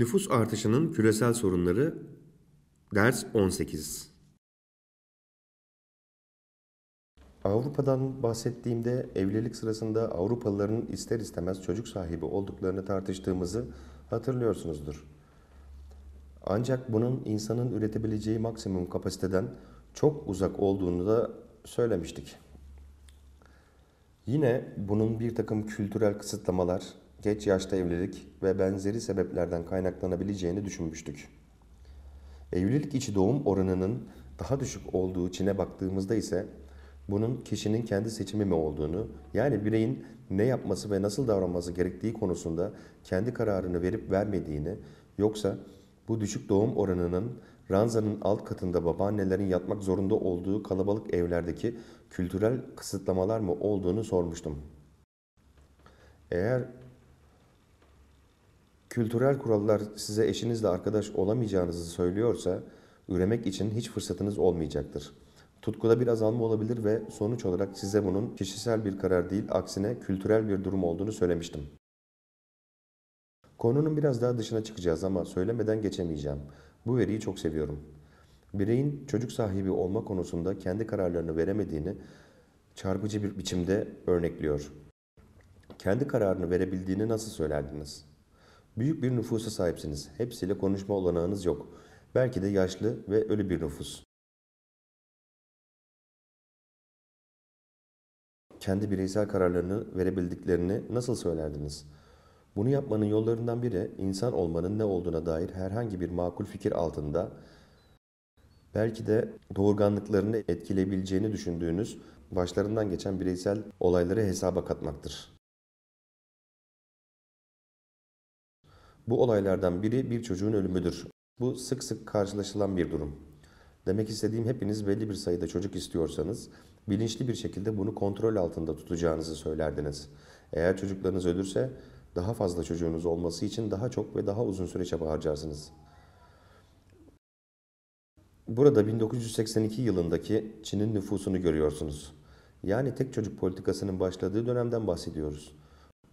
Nüfus artışının küresel sorunları ders 18. Avrupa'dan bahsettiğimde evlilik sırasında Avrupalıların ister istemez çocuk sahibi olduklarını tartıştığımızı hatırlıyorsunuzdur. Ancak bunun insanın üretebileceği maksimum kapasiteden çok uzak olduğunu da söylemiştik. Yine bunun bir takım kültürel kısıtlamalar, geç yaşta evlilik ve benzeri sebeplerden kaynaklanabileceğini düşünmüştük. Evlilik içi doğum oranının daha düşük olduğu Çin'e baktığımızda ise bunun kişinin kendi seçimi mi olduğunu, yani bireyin ne yapması ve nasıl davranması gerektiği konusunda kendi kararını verip vermediğini, yoksa bu düşük doğum oranının ranzanın alt katında babaannelerin yatmak zorunda olduğu kalabalık evlerdeki kültürel kısıtlamalar mı olduğunu sormuştum. Eğer Kültürel kurallar size eşinizle arkadaş olamayacağınızı söylüyorsa üremek için hiç fırsatınız olmayacaktır. Tutkuda bir azalma olabilir ve sonuç olarak size bunun kişisel bir karar değil aksine kültürel bir durum olduğunu söylemiştim. Konunun biraz daha dışına çıkacağız ama söylemeden geçemeyeceğim. Bu veriyi çok seviyorum. Bireyin çocuk sahibi olma konusunda kendi kararlarını veremediğini çarpıcı bir biçimde örnekliyor. Kendi kararını verebildiğini nasıl söylerdiniz? Büyük bir nüfusa sahipsiniz. Hepsiyle konuşma olanağınız yok. Belki de yaşlı ve ölü bir nüfus. Kendi bireysel kararlarını verebildiklerini nasıl söylerdiniz? Bunu yapmanın yollarından biri insan olmanın ne olduğuna dair herhangi bir makul fikir altında belki de doğurganlıklarını etkileyebileceğini düşündüğünüz başlarından geçen bireysel olayları hesaba katmaktır. Bu olaylardan biri bir çocuğun ölümüdür. Bu sık sık karşılaşılan bir durum. Demek istediğim hepiniz belli bir sayıda çocuk istiyorsanız bilinçli bir şekilde bunu kontrol altında tutacağınızı söylerdiniz. Eğer çocuklarınız ölürse daha fazla çocuğunuz olması için daha çok ve daha uzun süre çaba harcarsınız. Burada 1982 yılındaki Çin'in nüfusunu görüyorsunuz. Yani tek çocuk politikasının başladığı dönemden bahsediyoruz.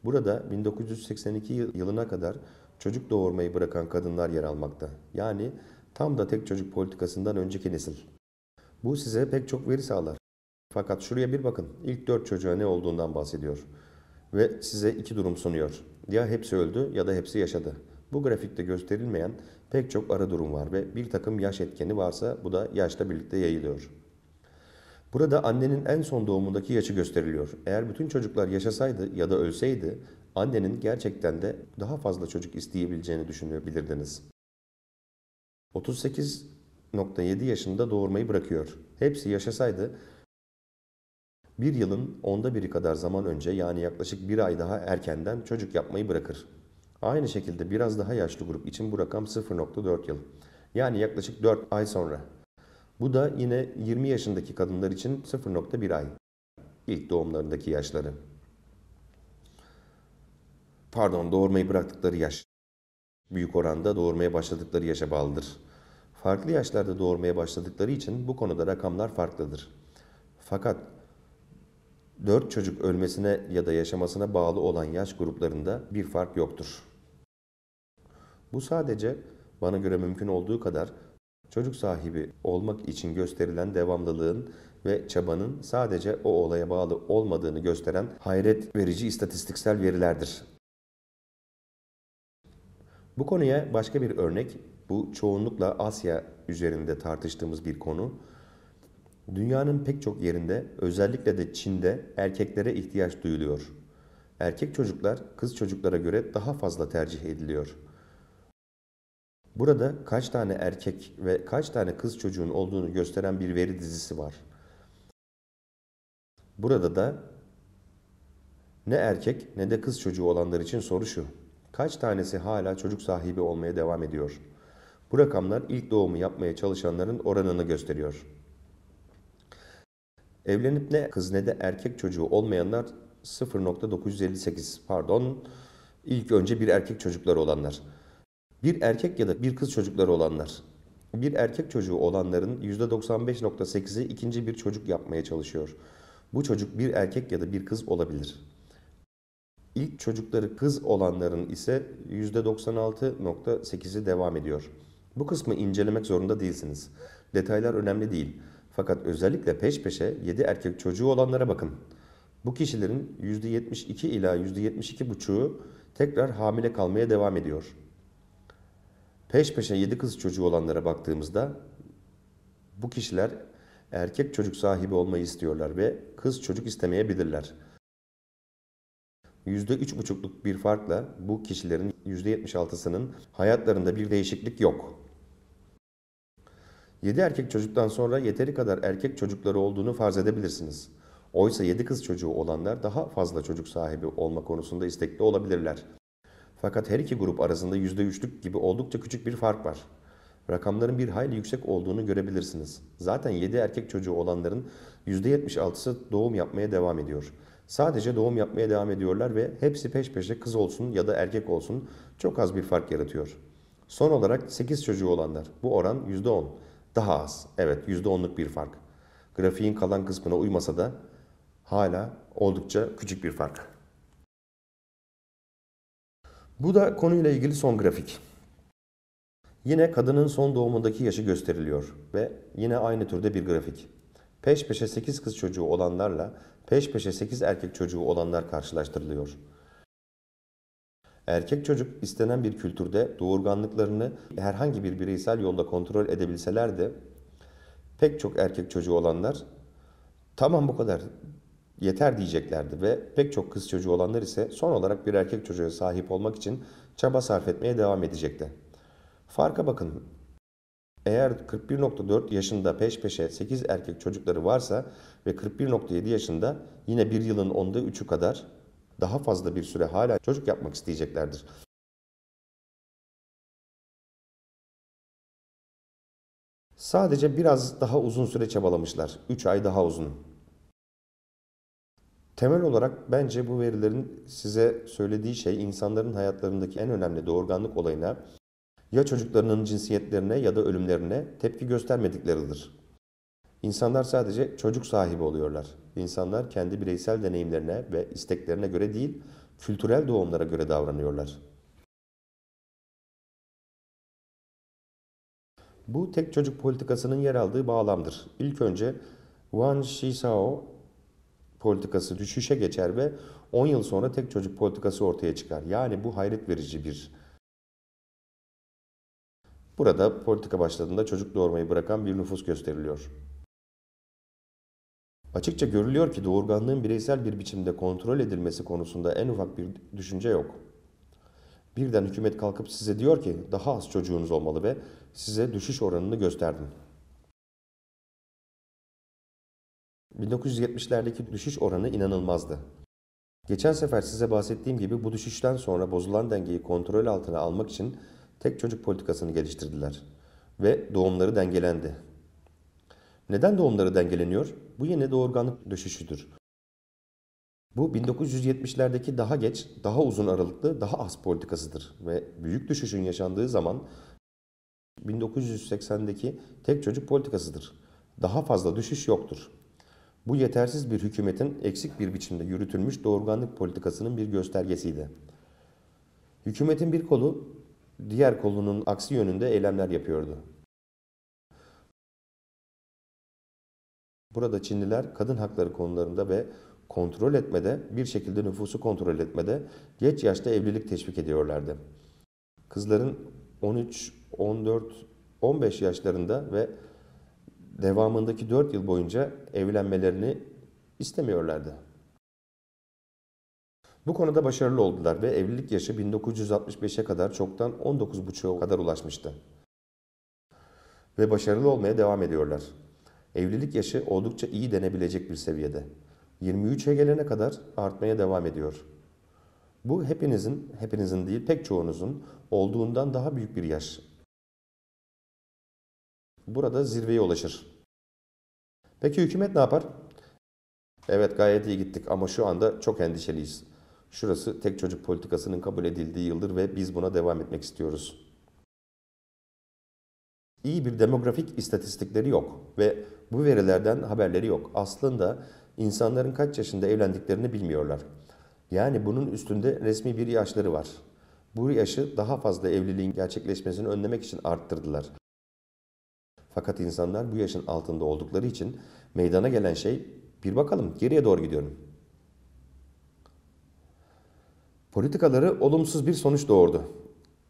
Burada 1982 yılına kadar çocuk doğurmayı bırakan kadınlar yer almakta. Yani tam da tek çocuk politikasından önceki nesil. Bu size pek çok veri sağlar. Fakat şuraya bir bakın. İlk dört çocuğa ne olduğundan bahsediyor. Ve size iki durum sunuyor. Ya hepsi öldü ya da hepsi yaşadı. Bu grafikte gösterilmeyen pek çok ara durum var ve bir takım yaş etkeni varsa bu da yaşla birlikte yayılıyor. Burada annenin en son doğumundaki yaşı gösteriliyor. Eğer bütün çocuklar yaşasaydı ya da ölseydi annenin gerçekten de daha fazla çocuk isteyebileceğini düşünebilirdiniz. 38.7 yaşında doğurmayı bırakıyor. Hepsi yaşasaydı bir yılın onda biri kadar zaman önce yani yaklaşık bir ay daha erkenden çocuk yapmayı bırakır. Aynı şekilde biraz daha yaşlı grup için bu rakam 0.4 yıl. Yani yaklaşık 4 ay sonra. Bu da yine 20 yaşındaki kadınlar için 0.1 ay. İlk doğumlarındaki yaşları pardon doğurmayı bıraktıkları yaş büyük oranda doğurmaya başladıkları yaşa bağlıdır. Farklı yaşlarda doğurmaya başladıkları için bu konuda rakamlar farklıdır. Fakat 4 çocuk ölmesine ya da yaşamasına bağlı olan yaş gruplarında bir fark yoktur. Bu sadece bana göre mümkün olduğu kadar çocuk sahibi olmak için gösterilen devamlılığın ve çabanın sadece o olaya bağlı olmadığını gösteren hayret verici istatistiksel verilerdir. Bu konuya başka bir örnek, bu çoğunlukla Asya üzerinde tartıştığımız bir konu. Dünyanın pek çok yerinde, özellikle de Çin'de erkeklere ihtiyaç duyuluyor. Erkek çocuklar kız çocuklara göre daha fazla tercih ediliyor. Burada kaç tane erkek ve kaç tane kız çocuğun olduğunu gösteren bir veri dizisi var. Burada da ne erkek ne de kız çocuğu olanlar için soru şu kaç tanesi hala çocuk sahibi olmaya devam ediyor? Bu rakamlar ilk doğumu yapmaya çalışanların oranını gösteriyor. Evlenip ne kız ne de erkek çocuğu olmayanlar 0.958 pardon ilk önce bir erkek çocukları olanlar. Bir erkek ya da bir kız çocukları olanlar. Bir erkek çocuğu olanların %95.8'i ikinci bir çocuk yapmaya çalışıyor. Bu çocuk bir erkek ya da bir kız olabilir. İlk çocukları kız olanların ise %96.8'i devam ediyor. Bu kısmı incelemek zorunda değilsiniz. Detaylar önemli değil. Fakat özellikle peş peşe 7 erkek çocuğu olanlara bakın. Bu kişilerin %72 ila %72,5'u tekrar hamile kalmaya devam ediyor. Peş peşe 7 kız çocuğu olanlara baktığımızda bu kişiler erkek çocuk sahibi olmayı istiyorlar ve kız çocuk istemeyebilirler. %3,5'luk bir farkla bu kişilerin %76'sının hayatlarında bir değişiklik yok. 7 erkek çocuktan sonra yeteri kadar erkek çocukları olduğunu farz edebilirsiniz. Oysa 7 kız çocuğu olanlar daha fazla çocuk sahibi olma konusunda istekli olabilirler. Fakat her iki grup arasında %3'lük gibi oldukça küçük bir fark var. Rakamların bir hayli yüksek olduğunu görebilirsiniz. Zaten 7 erkek çocuğu olanların %76'sı doğum yapmaya devam ediyor.'' Sadece doğum yapmaya devam ediyorlar ve hepsi peş peşe kız olsun ya da erkek olsun çok az bir fark yaratıyor. Son olarak 8 çocuğu olanlar. Bu oran %10. Daha az. Evet %10'luk bir fark. Grafiğin kalan kısmına uymasa da hala oldukça küçük bir fark. Bu da konuyla ilgili son grafik. Yine kadının son doğumundaki yaşı gösteriliyor ve yine aynı türde bir grafik. Peş peşe 8 kız çocuğu olanlarla peş peşe 8 erkek çocuğu olanlar karşılaştırılıyor. Erkek çocuk istenen bir kültürde doğurganlıklarını herhangi bir bireysel yolda kontrol edebilseler de pek çok erkek çocuğu olanlar tamam bu kadar yeter diyeceklerdi ve pek çok kız çocuğu olanlar ise son olarak bir erkek çocuğa sahip olmak için çaba sarf etmeye devam edecekti. Farka bakın eğer 41.4 yaşında peş peşe 8 erkek çocukları varsa ve 41.7 yaşında yine bir yılın onda 3'ü kadar daha fazla bir süre hala çocuk yapmak isteyeceklerdir. Sadece biraz daha uzun süre çabalamışlar. 3 ay daha uzun. Temel olarak bence bu verilerin size söylediği şey insanların hayatlarındaki en önemli doğurganlık olayına ya çocuklarının cinsiyetlerine ya da ölümlerine tepki göstermedikleridir. İnsanlar sadece çocuk sahibi oluyorlar. İnsanlar kendi bireysel deneyimlerine ve isteklerine göre değil, kültürel doğumlara göre davranıyorlar. Bu tek çocuk politikasının yer aldığı bağlamdır. İlk önce Wang Shishao politikası düşüşe geçer ve 10 yıl sonra tek çocuk politikası ortaya çıkar. Yani bu hayret verici bir Burada politika başladığında çocuk doğurmayı bırakan bir nüfus gösteriliyor. Açıkça görülüyor ki doğurganlığın bireysel bir biçimde kontrol edilmesi konusunda en ufak bir düşünce yok. Birden hükümet kalkıp size diyor ki daha az çocuğunuz olmalı ve size düşüş oranını gösterdim. 1970'lerdeki düşüş oranı inanılmazdı. Geçen sefer size bahsettiğim gibi bu düşüşten sonra bozulan dengeyi kontrol altına almak için tek çocuk politikasını geliştirdiler ve doğumları dengelendi. Neden doğumları dengeleniyor? Bu yeni doğurganlık düşüşüdür. Bu 1970'lerdeki daha geç, daha uzun aralıklı, daha az politikasıdır ve büyük düşüşün yaşandığı zaman 1980'deki tek çocuk politikasıdır. Daha fazla düşüş yoktur. Bu yetersiz bir hükümetin eksik bir biçimde yürütülmüş doğurganlık politikasının bir göstergesiydi. Hükümetin bir kolu diğer kolunun aksi yönünde eylemler yapıyordu. Burada Çinliler kadın hakları konularında ve kontrol etmede, bir şekilde nüfusu kontrol etmede geç yaşta evlilik teşvik ediyorlardı. Kızların 13, 14, 15 yaşlarında ve devamındaki 4 yıl boyunca evlenmelerini istemiyorlardı. Bu konuda başarılı oldular ve evlilik yaşı 1965'e kadar çoktan 19,5'a kadar ulaşmıştı. Ve başarılı olmaya devam ediyorlar. Evlilik yaşı oldukça iyi denebilecek bir seviyede. 23'e gelene kadar artmaya devam ediyor. Bu hepinizin, hepinizin değil pek çoğunuzun olduğundan daha büyük bir yaş. Burada zirveye ulaşır. Peki hükümet ne yapar? Evet gayet iyi gittik ama şu anda çok endişeliyiz. Şurası tek çocuk politikasının kabul edildiği yıldır ve biz buna devam etmek istiyoruz. İyi bir demografik istatistikleri yok ve bu verilerden haberleri yok. Aslında insanların kaç yaşında evlendiklerini bilmiyorlar. Yani bunun üstünde resmi bir yaşları var. Bu yaşı daha fazla evliliğin gerçekleşmesini önlemek için arttırdılar. Fakat insanlar bu yaşın altında oldukları için meydana gelen şey bir bakalım geriye doğru gidiyorum Politikaları olumsuz bir sonuç doğurdu.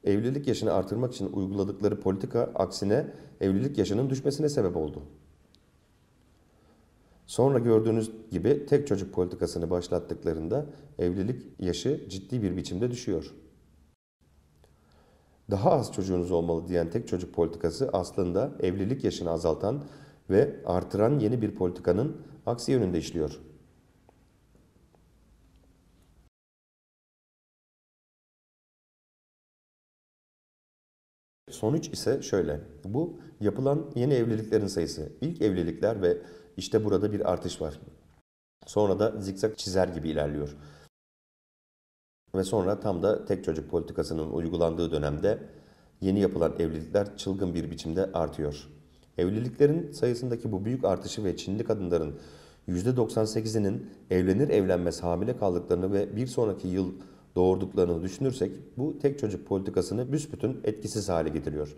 Evlilik yaşını artırmak için uyguladıkları politika aksine evlilik yaşının düşmesine sebep oldu. Sonra gördüğünüz gibi tek çocuk politikasını başlattıklarında evlilik yaşı ciddi bir biçimde düşüyor. Daha az çocuğunuz olmalı diyen tek çocuk politikası aslında evlilik yaşını azaltan ve artıran yeni bir politikanın aksi yönünde işliyor. Sonuç ise şöyle. Bu yapılan yeni evliliklerin sayısı. İlk evlilikler ve işte burada bir artış var. Sonra da zikzak çizer gibi ilerliyor. Ve sonra tam da tek çocuk politikasının uygulandığı dönemde yeni yapılan evlilikler çılgın bir biçimde artıyor. Evliliklerin sayısındaki bu büyük artışı ve Çinli kadınların %98'inin evlenir evlenmez hamile kaldıklarını ve bir sonraki yıl doğurduklarını düşünürsek bu tek çocuk politikasını büsbütün etkisiz hale getiriyor.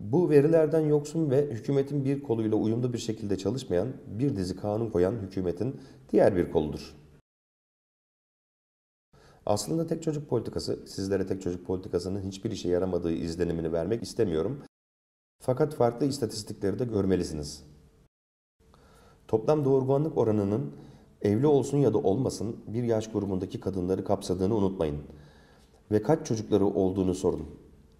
Bu verilerden yoksun ve hükümetin bir koluyla uyumlu bir şekilde çalışmayan bir dizi kanun koyan hükümetin diğer bir koludur. Aslında tek çocuk politikası, sizlere tek çocuk politikasının hiçbir işe yaramadığı izlenimini vermek istemiyorum. Fakat farklı istatistikleri de görmelisiniz. Toplam doğurganlık oranının evli olsun ya da olmasın bir yaş grubundaki kadınları kapsadığını unutmayın. Ve kaç çocukları olduğunu sorun.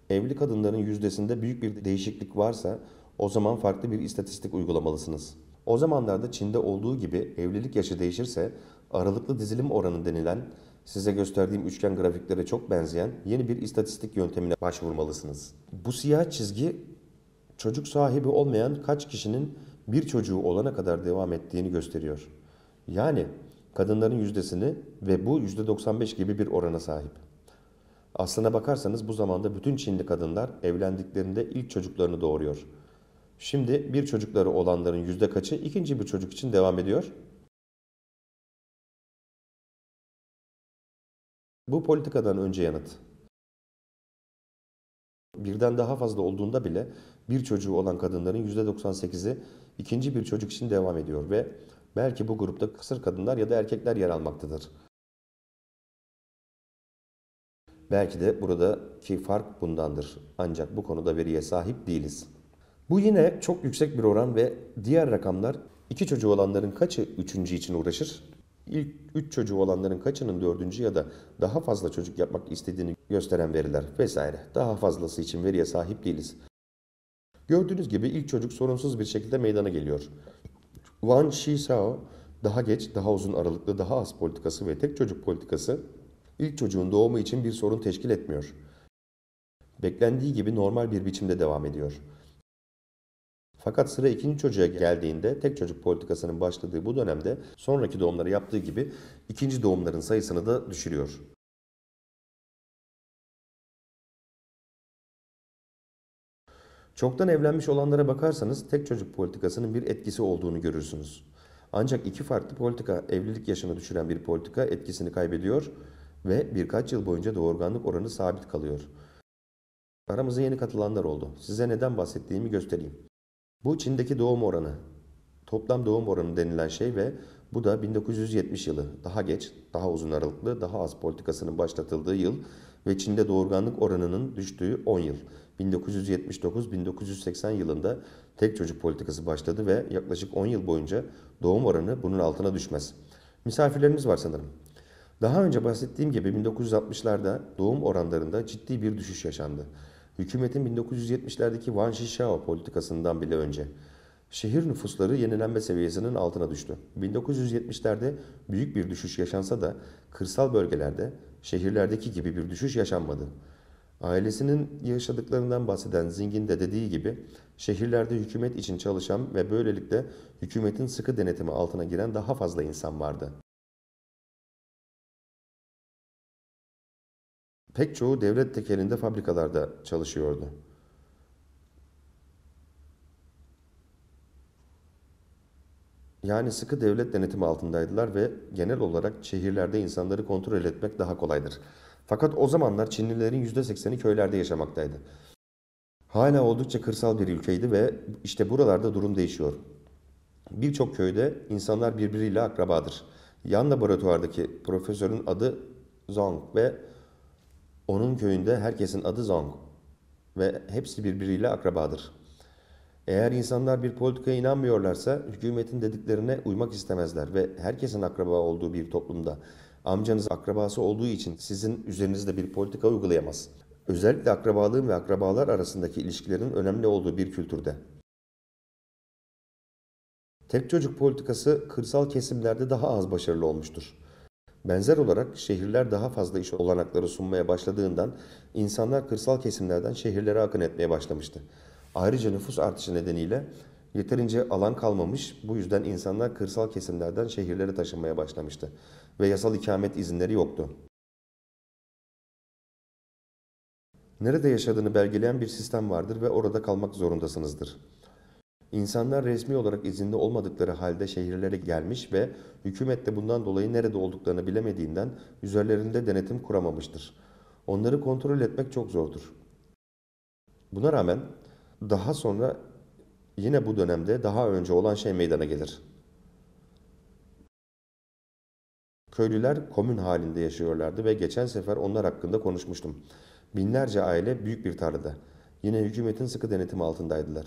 Evli kadınların yüzdesinde büyük bir değişiklik varsa o zaman farklı bir istatistik uygulamalısınız. O zamanlarda Çin'de olduğu gibi evlilik yaşı değişirse aralıklı dizilim oranı denilen size gösterdiğim üçgen grafiklere çok benzeyen yeni bir istatistik yöntemine başvurmalısınız. Bu siyah çizgi çocuk sahibi olmayan kaç kişinin bir çocuğu olana kadar devam ettiğini gösteriyor. Yani kadınların yüzdesini ve bu yüzde 95 gibi bir orana sahip. Aslına bakarsanız bu zamanda bütün Çinli kadınlar evlendiklerinde ilk çocuklarını doğuruyor. Şimdi bir çocukları olanların yüzde kaçı ikinci bir çocuk için devam ediyor? Bu politikadan önce yanıt. Birden daha fazla olduğunda bile bir çocuğu olan kadınların %98'i ikinci bir çocuk için devam ediyor ve Belki bu grupta kısır kadınlar ya da erkekler yer almaktadır. Belki de buradaki fark bundandır. Ancak bu konuda veriye sahip değiliz. Bu yine çok yüksek bir oran ve diğer rakamlar iki çocuğu olanların kaçı üçüncü için uğraşır? İlk üç çocuğu olanların kaçının dördüncü ya da daha fazla çocuk yapmak istediğini gösteren veriler vesaire. Daha fazlası için veriye sahip değiliz. Gördüğünüz gibi ilk çocuk sorunsuz bir şekilde meydana geliyor. Wang Shishao daha geç, daha uzun aralıklı, daha az politikası ve tek çocuk politikası ilk çocuğun doğumu için bir sorun teşkil etmiyor. Beklendiği gibi normal bir biçimde devam ediyor. Fakat sıra ikinci çocuğa geldiğinde tek çocuk politikasının başladığı bu dönemde sonraki doğumları yaptığı gibi ikinci doğumların sayısını da düşürüyor. Çoktan evlenmiş olanlara bakarsanız tek çocuk politikasının bir etkisi olduğunu görürsünüz. Ancak iki farklı politika evlilik yaşını düşüren bir politika etkisini kaybediyor ve birkaç yıl boyunca doğurganlık oranı sabit kalıyor. Aramıza yeni katılanlar oldu. Size neden bahsettiğimi göstereyim. Bu Çin'deki doğum oranı. Toplam doğum oranı denilen şey ve bu da 1970 yılı. Daha geç, daha uzun aralıklı, daha az politikasının başlatıldığı yıl ve Çin'de doğurganlık oranının düştüğü 10 yıl. 1979-1980 yılında tek çocuk politikası başladı ve yaklaşık 10 yıl boyunca doğum oranı bunun altına düşmez. Misafirlerimiz var sanırım. Daha önce bahsettiğim gibi 1960'larda doğum oranlarında ciddi bir düşüş yaşandı. Hükümetin 1970'lerdeki Wan Shishao politikasından bile önce. Şehir nüfusları yenilenme seviyesinin altına düştü. 1970'lerde büyük bir düşüş yaşansa da kırsal bölgelerde şehirlerdeki gibi bir düşüş yaşanmadı. Ailesinin yaşadıklarından bahseden Zing'in de dediği gibi şehirlerde hükümet için çalışan ve böylelikle hükümetin sıkı denetimi altına giren daha fazla insan vardı. Pek çoğu devlet tekelinde fabrikalarda çalışıyordu. Yani sıkı devlet denetimi altındaydılar ve genel olarak şehirlerde insanları kontrol etmek daha kolaydır. Fakat o zamanlar Çinlilerin %80'i köylerde yaşamaktaydı. Hala oldukça kırsal bir ülkeydi ve işte buralarda durum değişiyor. Birçok köyde insanlar birbiriyle akrabadır. Yan laboratuvardaki profesörün adı Zong ve onun köyünde herkesin adı Zong ve hepsi birbiriyle akrabadır. Eğer insanlar bir politikaya inanmıyorlarsa hükümetin dediklerine uymak istemezler ve herkesin akraba olduğu bir toplumda amcanız akrabası olduğu için sizin üzerinizde bir politika uygulayamaz. Özellikle akrabalığın ve akrabalar arasındaki ilişkilerin önemli olduğu bir kültürde. Tek çocuk politikası kırsal kesimlerde daha az başarılı olmuştur. Benzer olarak şehirler daha fazla iş olanakları sunmaya başladığından insanlar kırsal kesimlerden şehirlere akın etmeye başlamıştı. Ayrıca nüfus artışı nedeniyle Yeterince alan kalmamış, bu yüzden insanlar kırsal kesimlerden şehirlere taşınmaya başlamıştı ve yasal ikamet izinleri yoktu. Nerede yaşadığını belgeleyen bir sistem vardır ve orada kalmak zorundasınızdır. İnsanlar resmi olarak izinde olmadıkları halde şehirlere gelmiş ve hükümet de bundan dolayı nerede olduklarını bilemediğinden üzerlerinde denetim kuramamıştır. Onları kontrol etmek çok zordur. Buna rağmen daha sonra yine bu dönemde daha önce olan şey meydana gelir. Köylüler komün halinde yaşıyorlardı ve geçen sefer onlar hakkında konuşmuştum. Binlerce aile büyük bir tarlada. Yine hükümetin sıkı denetimi altındaydılar.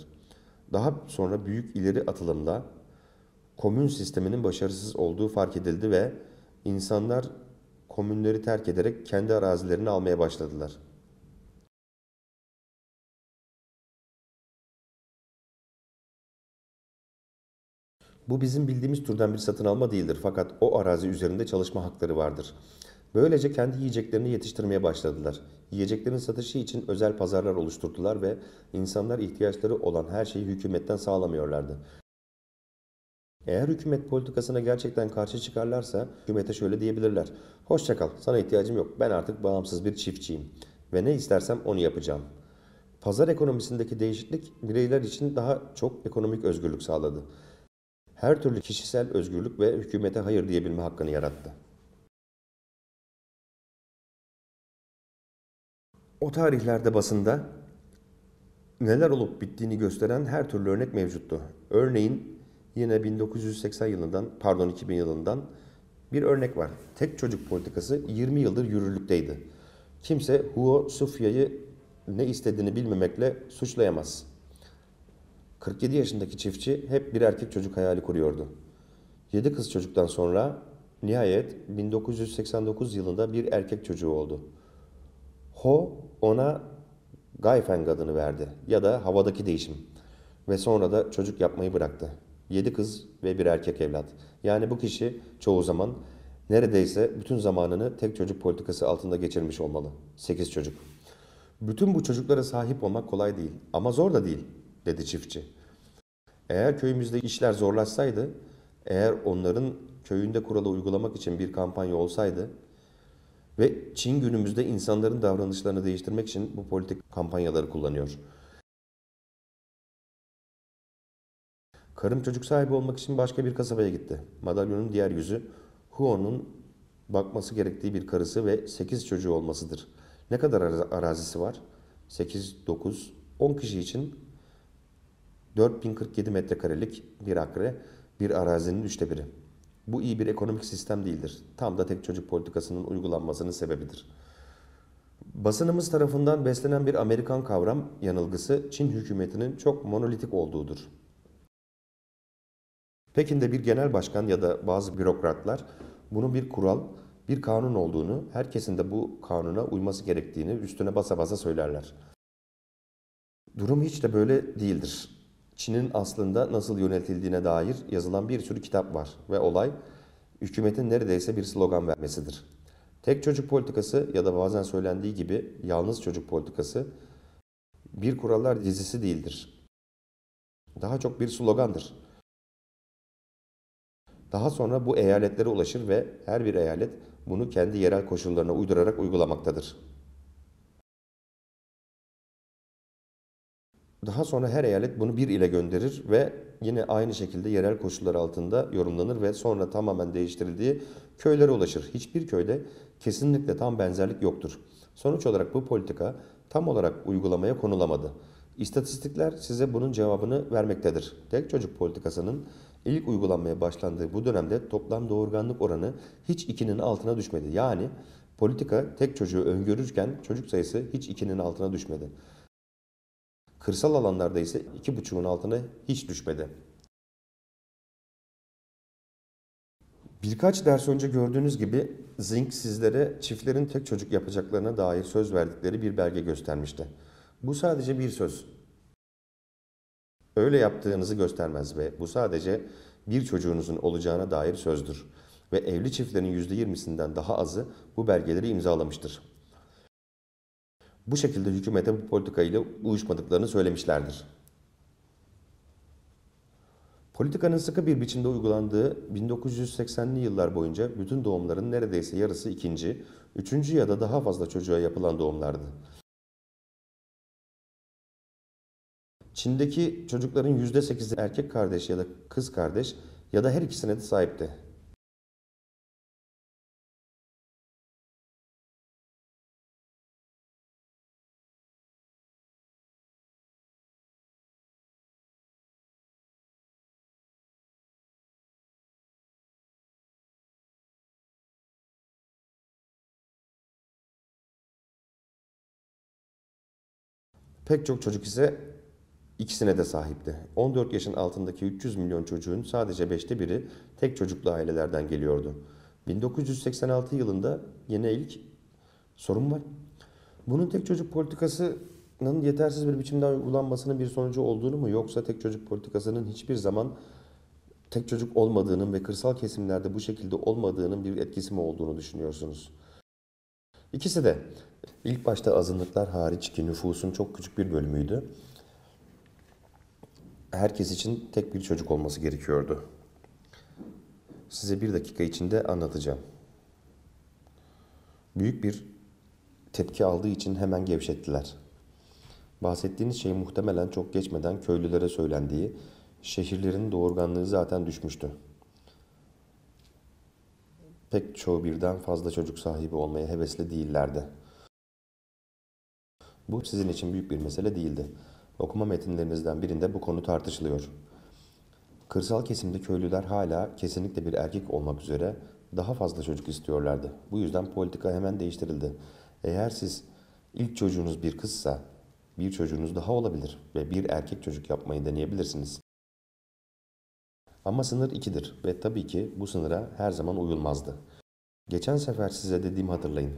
Daha sonra büyük ileri atılımla komün sisteminin başarısız olduğu fark edildi ve insanlar komünleri terk ederek kendi arazilerini almaya başladılar.'' Bu bizim bildiğimiz türden bir satın alma değildir fakat o arazi üzerinde çalışma hakları vardır. Böylece kendi yiyeceklerini yetiştirmeye başladılar. Yiyeceklerin satışı için özel pazarlar oluşturdular ve insanlar ihtiyaçları olan her şeyi hükümetten sağlamıyorlardı. Eğer hükümet politikasına gerçekten karşı çıkarlarsa hükümete şöyle diyebilirler. Hoşça kal, sana ihtiyacım yok. Ben artık bağımsız bir çiftçiyim ve ne istersem onu yapacağım. Pazar ekonomisindeki değişiklik bireyler için daha çok ekonomik özgürlük sağladı her türlü kişisel özgürlük ve hükümete hayır diyebilme hakkını yarattı. O tarihlerde basında neler olup bittiğini gösteren her türlü örnek mevcuttu. Örneğin yine 1980 yılından, pardon 2000 yılından bir örnek var. Tek çocuk politikası 20 yıldır yürürlükteydi. Kimse Huo Sufya'yı ne istediğini bilmemekle suçlayamaz. 47 yaşındaki çiftçi hep bir erkek çocuk hayali kuruyordu. 7 kız çocuktan sonra nihayet 1989 yılında bir erkek çocuğu oldu. Ho ona Gayfeng adını verdi ya da havadaki değişim ve sonra da çocuk yapmayı bıraktı. 7 kız ve bir erkek evlat. Yani bu kişi çoğu zaman neredeyse bütün zamanını tek çocuk politikası altında geçirmiş olmalı. 8 çocuk. Bütün bu çocuklara sahip olmak kolay değil ama zor da değil dedi çiftçi. Eğer köyümüzde işler zorlaşsaydı, eğer onların köyünde kuralı uygulamak için bir kampanya olsaydı ve Çin günümüzde insanların davranışlarını değiştirmek için bu politik kampanyaları kullanıyor. Karım çocuk sahibi olmak için başka bir kasabaya gitti. Madalyonun diğer yüzü Huo'nun bakması gerektiği bir karısı ve 8 çocuğu olmasıdır. Ne kadar arazisi var? 8, 9, 10 kişi için 4047 metrekarelik bir akre bir arazinin üçte biri. Bu iyi bir ekonomik sistem değildir. Tam da tek çocuk politikasının uygulanmasının sebebidir. Basınımız tarafından beslenen bir Amerikan kavram yanılgısı Çin hükümetinin çok monolitik olduğudur. Pekin'de bir genel başkan ya da bazı bürokratlar bunun bir kural, bir kanun olduğunu, herkesin de bu kanuna uyması gerektiğini üstüne basa basa söylerler. Durum hiç de böyle değildir. Çin'in aslında nasıl yönetildiğine dair yazılan bir sürü kitap var ve olay hükümetin neredeyse bir slogan vermesidir. Tek çocuk politikası ya da bazen söylendiği gibi yalnız çocuk politikası bir kurallar dizisi değildir. Daha çok bir slogandır. Daha sonra bu eyaletlere ulaşır ve her bir eyalet bunu kendi yerel koşullarına uydurarak uygulamaktadır. Daha sonra her eyalet bunu bir ile gönderir ve yine aynı şekilde yerel koşullar altında yorumlanır ve sonra tamamen değiştirildiği köylere ulaşır. Hiçbir köyde kesinlikle tam benzerlik yoktur. Sonuç olarak bu politika tam olarak uygulamaya konulamadı. İstatistikler size bunun cevabını vermektedir. Tek çocuk politikasının ilk uygulanmaya başlandığı bu dönemde toplam doğurganlık oranı hiç ikinin altına düşmedi. Yani politika tek çocuğu öngörürken çocuk sayısı hiç ikinin altına düşmedi. Kırsal alanlarda ise 2,5'un altına hiç düşmedi. Birkaç ders önce gördüğünüz gibi Zinc sizlere çiftlerin tek çocuk yapacaklarına dair söz verdikleri bir belge göstermişti. Bu sadece bir söz. Öyle yaptığınızı göstermez ve bu sadece bir çocuğunuzun olacağına dair sözdür. Ve evli çiftlerin %20'sinden daha azı bu belgeleri imzalamıştır bu şekilde hükümete bu politikayla uyuşmadıklarını söylemişlerdir. Politikanın sıkı bir biçimde uygulandığı 1980'li yıllar boyunca bütün doğumların neredeyse yarısı ikinci, üçüncü ya da daha fazla çocuğa yapılan doğumlardı. Çin'deki çocukların %8'i erkek kardeş ya da kız kardeş ya da her ikisine de sahipti. Pek çok çocuk ise ikisine de sahipti. 14 yaşın altındaki 300 milyon çocuğun sadece beşte biri tek çocuklu ailelerden geliyordu. 1986 yılında yine ilk sorun var. Bunun tek çocuk politikasının yetersiz bir biçimde uygulanmasının bir sonucu olduğunu mu yoksa tek çocuk politikasının hiçbir zaman tek çocuk olmadığının ve kırsal kesimlerde bu şekilde olmadığının bir etkisi mi olduğunu düşünüyorsunuz? İkisi de ilk başta azınlıklar hariç ki nüfusun çok küçük bir bölümüydü. Herkes için tek bir çocuk olması gerekiyordu. Size bir dakika içinde anlatacağım. Büyük bir tepki aldığı için hemen gevşettiler. Bahsettiğiniz şey muhtemelen çok geçmeden köylülere söylendiği, şehirlerin doğurganlığı zaten düşmüştü pek çoğu birden fazla çocuk sahibi olmaya hevesli değillerdi. Bu sizin için büyük bir mesele değildi. Okuma metinlerinizden birinde bu konu tartışılıyor. Kırsal kesimde köylüler hala kesinlikle bir erkek olmak üzere daha fazla çocuk istiyorlardı. Bu yüzden politika hemen değiştirildi. Eğer siz ilk çocuğunuz bir kızsa bir çocuğunuz daha olabilir ve bir erkek çocuk yapmayı deneyebilirsiniz. Ama sınır 2'dir ve tabii ki bu sınıra her zaman uyulmazdı. Geçen sefer size dediğimi hatırlayın.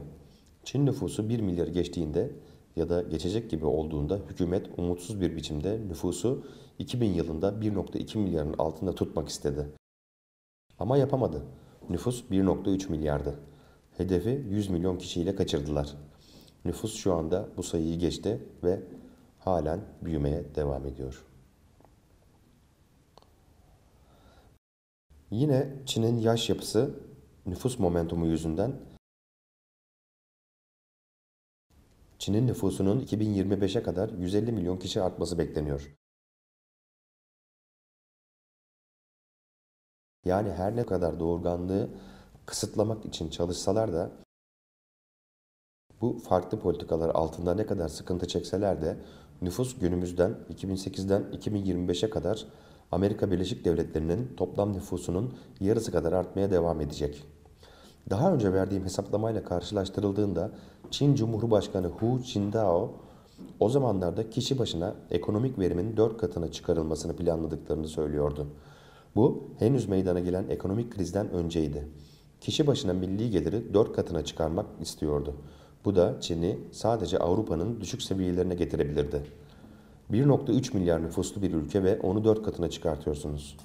Çin nüfusu 1 milyar geçtiğinde ya da geçecek gibi olduğunda hükümet umutsuz bir biçimde nüfusu 2000 yılında 1.2 milyarın altında tutmak istedi. Ama yapamadı. Nüfus 1.3 milyardı. Hedefi 100 milyon kişiyle kaçırdılar. Nüfus şu anda bu sayıyı geçti ve halen büyümeye devam ediyor. Yine Çin'in yaş yapısı nüfus momentumu yüzünden Çin'in nüfusunun 2025'e kadar 150 milyon kişi artması bekleniyor. Yani her ne kadar doğurganlığı kısıtlamak için çalışsalar da bu farklı politikalar altında ne kadar sıkıntı çekseler de nüfus günümüzden 2008'den 2025'e kadar Amerika Birleşik Devletleri'nin toplam nüfusunun yarısı kadar artmaya devam edecek. Daha önce verdiğim hesaplamayla karşılaştırıldığında Çin Cumhurbaşkanı Hu Jintao o zamanlarda kişi başına ekonomik verimin 4 katına çıkarılmasını planladıklarını söylüyordu. Bu henüz meydana gelen ekonomik krizden önceydi. Kişi başına milli geliri 4 katına çıkarmak istiyordu. Bu da Çin'i sadece Avrupa'nın düşük seviyelerine getirebilirdi. 1.3 milyar nüfuslu bir ülke ve onu 4 katına çıkartıyorsunuz.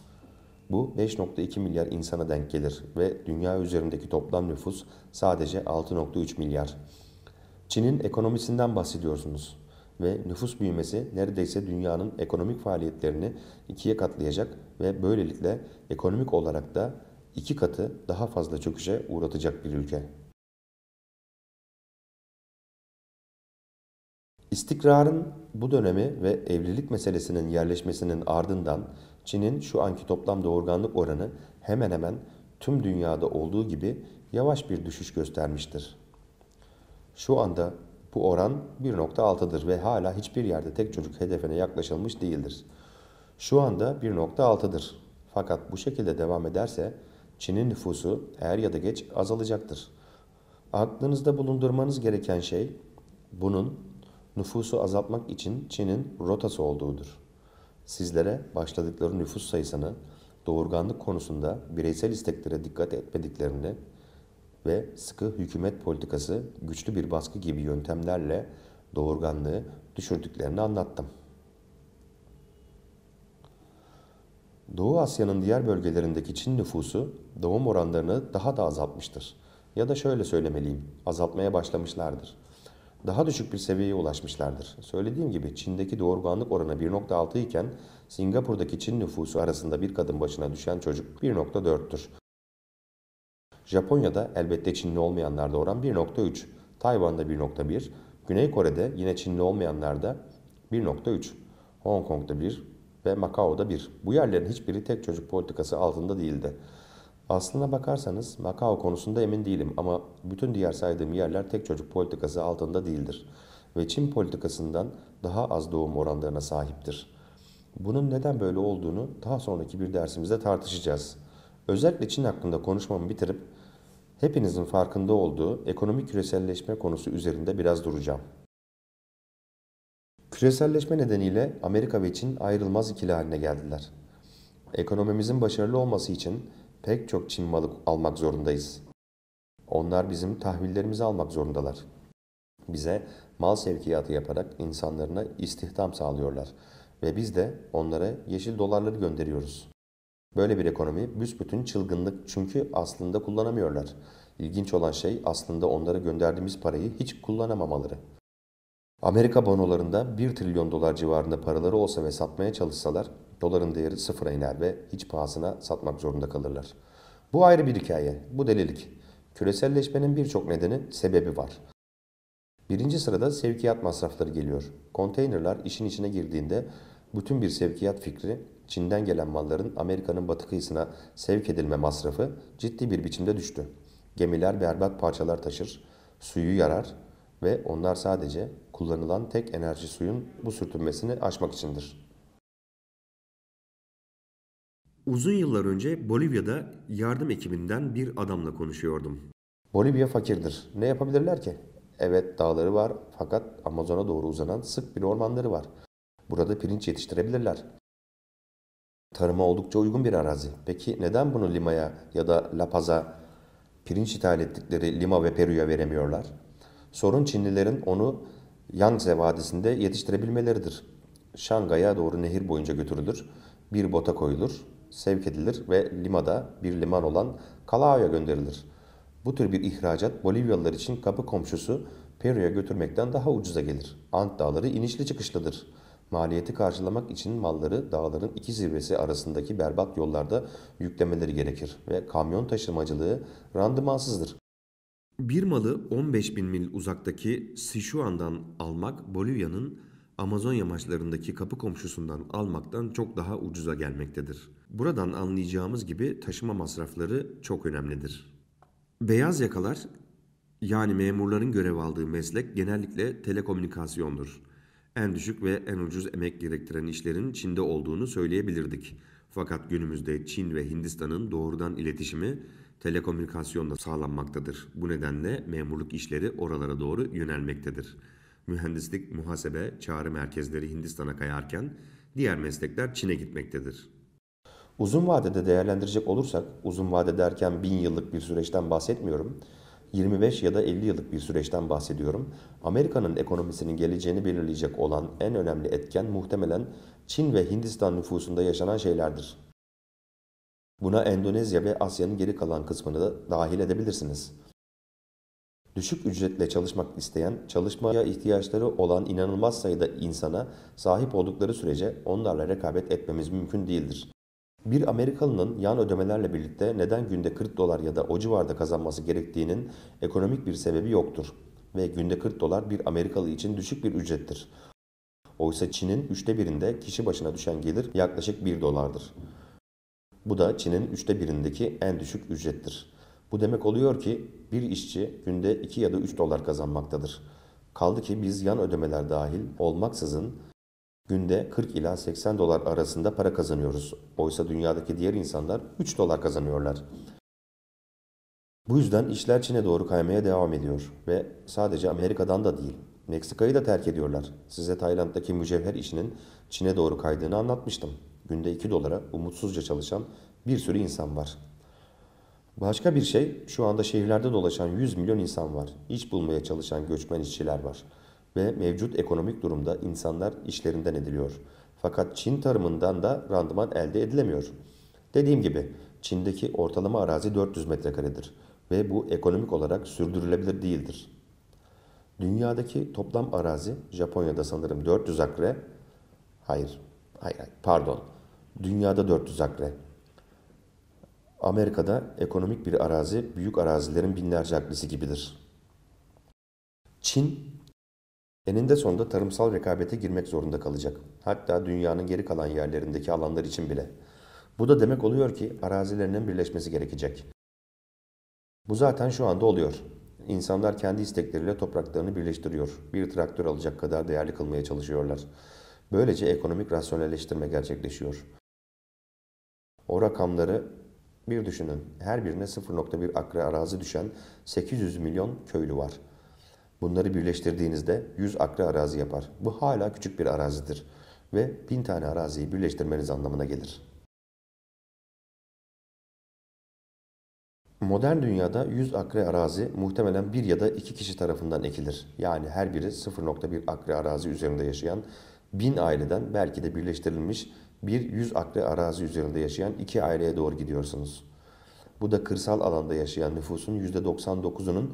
Bu 5.2 milyar insana denk gelir ve dünya üzerindeki toplam nüfus sadece 6.3 milyar. Çin'in ekonomisinden bahsediyorsunuz ve nüfus büyümesi neredeyse dünyanın ekonomik faaliyetlerini ikiye katlayacak ve böylelikle ekonomik olarak da iki katı daha fazla çöküşe uğratacak bir ülke. İstikrarın bu dönemi ve evlilik meselesinin yerleşmesinin ardından Çin'in şu anki toplam doğurganlık oranı hemen hemen tüm dünyada olduğu gibi yavaş bir düşüş göstermiştir. Şu anda bu oran 1.6'dır ve hala hiçbir yerde tek çocuk hedefine yaklaşılmış değildir. Şu anda 1.6'dır. Fakat bu şekilde devam ederse Çin'in nüfusu er ya da geç azalacaktır. Aklınızda bulundurmanız gereken şey bunun nüfusu azaltmak için Çin'in rotası olduğudur. Sizlere başladıkları nüfus sayısını doğurganlık konusunda bireysel isteklere dikkat etmediklerini ve sıkı hükümet politikası güçlü bir baskı gibi yöntemlerle doğurganlığı düşürdüklerini anlattım. Doğu Asya'nın diğer bölgelerindeki Çin nüfusu doğum oranlarını daha da azaltmıştır. Ya da şöyle söylemeliyim, azaltmaya başlamışlardır daha düşük bir seviyeye ulaşmışlardır. Söylediğim gibi Çin'deki doğurganlık oranı 1.6 iken Singapur'daki Çin nüfusu arasında bir kadın başına düşen çocuk 1.4'tür. Japonya'da elbette Çinli olmayanlarda oran 1.3, Tayvan'da 1.1, Güney Kore'de yine Çinli olmayanlarda 1.3, Hong Kong'da 1 ve Macao'da 1. Bu yerlerin hiçbiri tek çocuk politikası altında değildi. Aslına bakarsanız Macao konusunda emin değilim ama bütün diğer saydığım yerler tek çocuk politikası altında değildir ve Çin politikasından daha az doğum oranlarına sahiptir. Bunun neden böyle olduğunu daha sonraki bir dersimizde tartışacağız. Özellikle Çin hakkında konuşmamı bitirip hepinizin farkında olduğu ekonomik küreselleşme konusu üzerinde biraz duracağım. Küreselleşme nedeniyle Amerika ve Çin ayrılmaz ikili haline geldiler. Ekonomimizin başarılı olması için pek çok Çin malı almak zorundayız. Onlar bizim tahvillerimizi almak zorundalar. Bize mal sevkiyatı yaparak insanlarına istihdam sağlıyorlar ve biz de onlara yeşil dolarları gönderiyoruz. Böyle bir ekonomi büsbütün çılgınlık çünkü aslında kullanamıyorlar. İlginç olan şey aslında onlara gönderdiğimiz parayı hiç kullanamamaları. Amerika bonolarında 1 trilyon dolar civarında paraları olsa ve satmaya çalışsalar Doların değeri sıfıra iner ve hiç pahasına satmak zorunda kalırlar. Bu ayrı bir hikaye, bu delilik. Küreselleşmenin birçok nedeni, sebebi var. Birinci sırada sevkiyat masrafları geliyor. Konteynerler işin içine girdiğinde bütün bir sevkiyat fikri Çin'den gelen malların Amerika'nın batı kıyısına sevk edilme masrafı ciddi bir biçimde düştü. Gemiler berbat parçalar taşır, suyu yarar ve onlar sadece kullanılan tek enerji suyun bu sürtünmesini aşmak içindir. Uzun yıllar önce Bolivya'da yardım ekibinden bir adamla konuşuyordum. Bolivya fakirdir. Ne yapabilirler ki? Evet dağları var fakat Amazon'a doğru uzanan sık bir ormanları var. Burada pirinç yetiştirebilirler. Tarıma oldukça uygun bir arazi. Peki neden bunu Lima'ya ya da La Paz'a pirinç ithal ettikleri Lima ve Peru'ya veremiyorlar? Sorun Çinlilerin onu Yangtze Vadisi'nde yetiştirebilmeleridir. Şangay'a doğru nehir boyunca götürülür, bir bota koyulur sevk edilir ve Lima'da bir liman olan Calao'ya gönderilir. Bu tür bir ihracat Bolivyalılar için kapı komşusu Peru'ya götürmekten daha ucuza gelir. Ant dağları inişli çıkışlıdır. Maliyeti karşılamak için malları dağların iki zirvesi arasındaki berbat yollarda yüklemeleri gerekir ve kamyon taşımacılığı randımansızdır. Bir malı 15 bin mil uzaktaki Sichuan'dan almak Bolivya'nın Amazon yamaçlarındaki kapı komşusundan almaktan çok daha ucuza gelmektedir. Buradan anlayacağımız gibi taşıma masrafları çok önemlidir. Beyaz yakalar yani memurların görev aldığı meslek genellikle telekomünikasyondur. En düşük ve en ucuz emek gerektiren işlerin Çin'de olduğunu söyleyebilirdik. Fakat günümüzde Çin ve Hindistan'ın doğrudan iletişimi telekomünikasyonla sağlanmaktadır. Bu nedenle memurluk işleri oralara doğru yönelmektedir. Mühendislik, muhasebe, çağrı merkezleri Hindistan'a kayarken diğer meslekler Çin'e gitmektedir. Uzun vadede değerlendirecek olursak, uzun vade derken 1000 yıllık bir süreçten bahsetmiyorum. 25 ya da 50 yıllık bir süreçten bahsediyorum. Amerika'nın ekonomisinin geleceğini belirleyecek olan en önemli etken muhtemelen Çin ve Hindistan nüfusunda yaşanan şeylerdir. Buna Endonezya ve Asya'nın geri kalan kısmını da dahil edebilirsiniz. Düşük ücretle çalışmak isteyen, çalışmaya ihtiyaçları olan inanılmaz sayıda insana sahip oldukları sürece onlarla rekabet etmemiz mümkün değildir. Bir Amerikalının yan ödemelerle birlikte neden günde 40 dolar ya da o civarda kazanması gerektiğinin ekonomik bir sebebi yoktur ve günde 40 dolar bir Amerikalı için düşük bir ücrettir. Oysa Çin'in üçte birinde kişi başına düşen gelir yaklaşık 1 dolardır. Bu da Çin'in üçte birindeki en düşük ücrettir. Bu demek oluyor ki bir işçi günde 2 ya da 3 dolar kazanmaktadır. Kaldı ki biz yan ödemeler dahil olmaksızın Günde 40 ila 80 dolar arasında para kazanıyoruz. Oysa dünyadaki diğer insanlar 3 dolar kazanıyorlar. Bu yüzden işler Çin'e doğru kaymaya devam ediyor ve sadece Amerika'dan da değil, Meksika'yı da terk ediyorlar. Size Tayland'daki mücevher işinin Çin'e doğru kaydığını anlatmıştım. Günde 2 dolara umutsuzca çalışan bir sürü insan var. Başka bir şey şu anda şehirlerde dolaşan 100 milyon insan var. İş bulmaya çalışan göçmen işçiler var ve mevcut ekonomik durumda insanlar işlerinden ediliyor. Fakat Çin tarımından da randıman elde edilemiyor. Dediğim gibi Çin'deki ortalama arazi 400 metrekaredir ve bu ekonomik olarak sürdürülebilir değildir. Dünyadaki toplam arazi Japonya'da sanırım 400 akre. Hayır, hayır, pardon. Dünyada 400 akre. Amerika'da ekonomik bir arazi büyük arazilerin binlerce akresi gibidir. Çin Eninde sonunda tarımsal rekabete girmek zorunda kalacak. Hatta dünyanın geri kalan yerlerindeki alanlar için bile. Bu da demek oluyor ki arazilerinin birleşmesi gerekecek. Bu zaten şu anda oluyor. İnsanlar kendi istekleriyle topraklarını birleştiriyor. Bir traktör alacak kadar değerli kılmaya çalışıyorlar. Böylece ekonomik rasyonelleştirme gerçekleşiyor. O rakamları bir düşünün. Her birine 0.1 akre arazi düşen 800 milyon köylü var. Bunları birleştirdiğinizde 100 akre arazi yapar. Bu hala küçük bir arazidir ve 1000 tane araziyi birleştirmeniz anlamına gelir. Modern dünyada 100 akre arazi muhtemelen bir ya da iki kişi tarafından ekilir. Yani her biri 0.1 akre arazi üzerinde yaşayan 1000 aileden belki de birleştirilmiş bir 100 akre arazi üzerinde yaşayan iki aileye doğru gidiyorsunuz. Bu da kırsal alanda yaşayan nüfusun %99'unun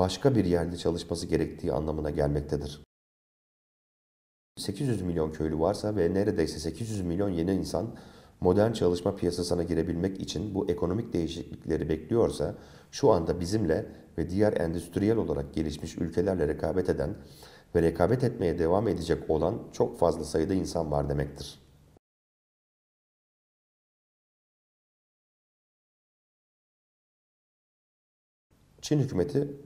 başka bir yerde çalışması gerektiği anlamına gelmektedir. 800 milyon köylü varsa ve neredeyse 800 milyon yeni insan modern çalışma piyasasına girebilmek için bu ekonomik değişiklikleri bekliyorsa şu anda bizimle ve diğer endüstriyel olarak gelişmiş ülkelerle rekabet eden ve rekabet etmeye devam edecek olan çok fazla sayıda insan var demektir. Çin hükümeti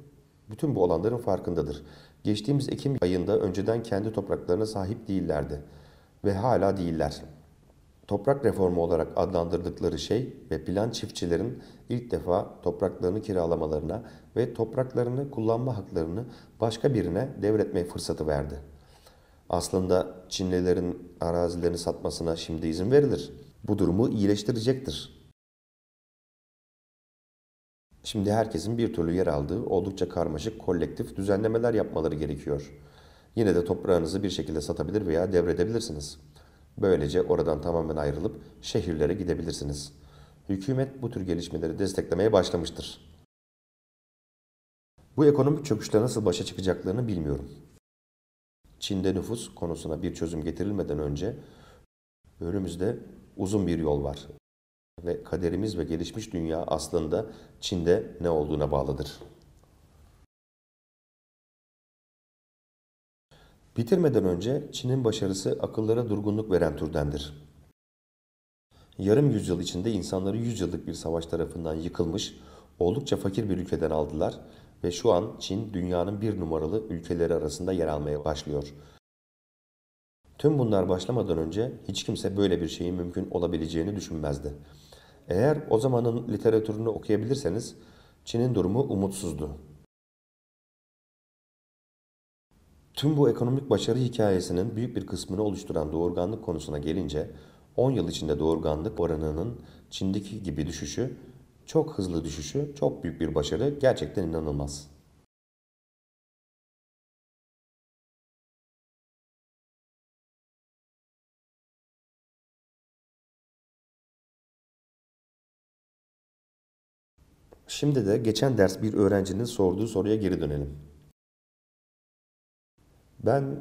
bütün bu olanların farkındadır. Geçtiğimiz Ekim ayında önceden kendi topraklarına sahip değillerdi ve hala değiller. Toprak reformu olarak adlandırdıkları şey ve plan çiftçilerin ilk defa topraklarını kiralamalarına ve topraklarını kullanma haklarını başka birine devretme fırsatı verdi. Aslında Çinlilerin arazilerini satmasına şimdi izin verilir. Bu durumu iyileştirecektir. Şimdi herkesin bir türlü yer aldığı oldukça karmaşık kolektif düzenlemeler yapmaları gerekiyor. Yine de toprağınızı bir şekilde satabilir veya devredebilirsiniz. Böylece oradan tamamen ayrılıp şehirlere gidebilirsiniz. Hükümet bu tür gelişmeleri desteklemeye başlamıştır. Bu ekonomik çöküşle nasıl başa çıkacaklarını bilmiyorum. Çin'de nüfus konusuna bir çözüm getirilmeden önce önümüzde uzun bir yol var ve kaderimiz ve gelişmiş dünya aslında Çin'de ne olduğuna bağlıdır. Bitirmeden önce Çin'in başarısı akıllara durgunluk veren türdendir. Yarım yüzyıl içinde insanları yüzyıllık bir savaş tarafından yıkılmış, oldukça fakir bir ülkeden aldılar ve şu an Çin dünyanın bir numaralı ülkeleri arasında yer almaya başlıyor. Tüm bunlar başlamadan önce hiç kimse böyle bir şeyin mümkün olabileceğini düşünmezdi. Eğer o zamanın literatürünü okuyabilirseniz Çin'in durumu umutsuzdu. Tüm bu ekonomik başarı hikayesinin büyük bir kısmını oluşturan doğurganlık konusuna gelince 10 yıl içinde doğurganlık oranının Çin'deki gibi düşüşü, çok hızlı düşüşü, çok büyük bir başarı gerçekten inanılmaz.'' Şimdi de geçen ders bir öğrencinin sorduğu soruya geri dönelim. Ben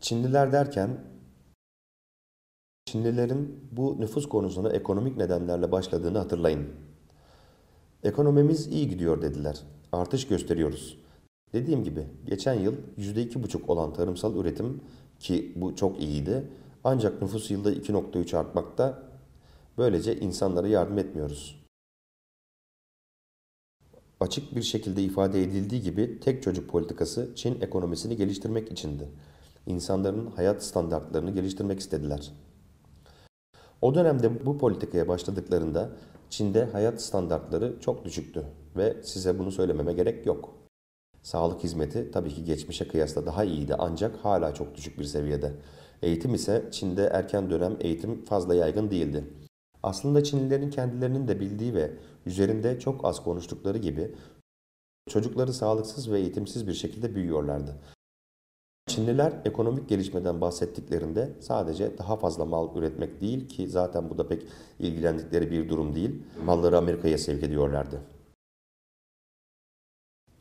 Çinliler derken Çinlilerin bu nüfus konusuna ekonomik nedenlerle başladığını hatırlayın. Ekonomimiz iyi gidiyor dediler. Artış gösteriyoruz. Dediğim gibi geçen yıl %2,5 olan tarımsal üretim ki bu çok iyiydi. Ancak nüfus yılda 2,3 artmakta. Böylece insanlara yardım etmiyoruz açık bir şekilde ifade edildiği gibi tek çocuk politikası Çin ekonomisini geliştirmek içindi. İnsanların hayat standartlarını geliştirmek istediler. O dönemde bu politikaya başladıklarında Çin'de hayat standartları çok düşüktü ve size bunu söylememe gerek yok. Sağlık hizmeti tabii ki geçmişe kıyasla daha iyiydi ancak hala çok düşük bir seviyede. Eğitim ise Çin'de erken dönem eğitim fazla yaygın değildi. Aslında Çinlilerin kendilerinin de bildiği ve üzerinde çok az konuştukları gibi çocukları sağlıksız ve eğitimsiz bir şekilde büyüyorlardı. Çinliler ekonomik gelişmeden bahsettiklerinde sadece daha fazla mal üretmek değil ki zaten bu da pek ilgilendikleri bir durum değil. Malları Amerika'ya sevk ediyorlardı.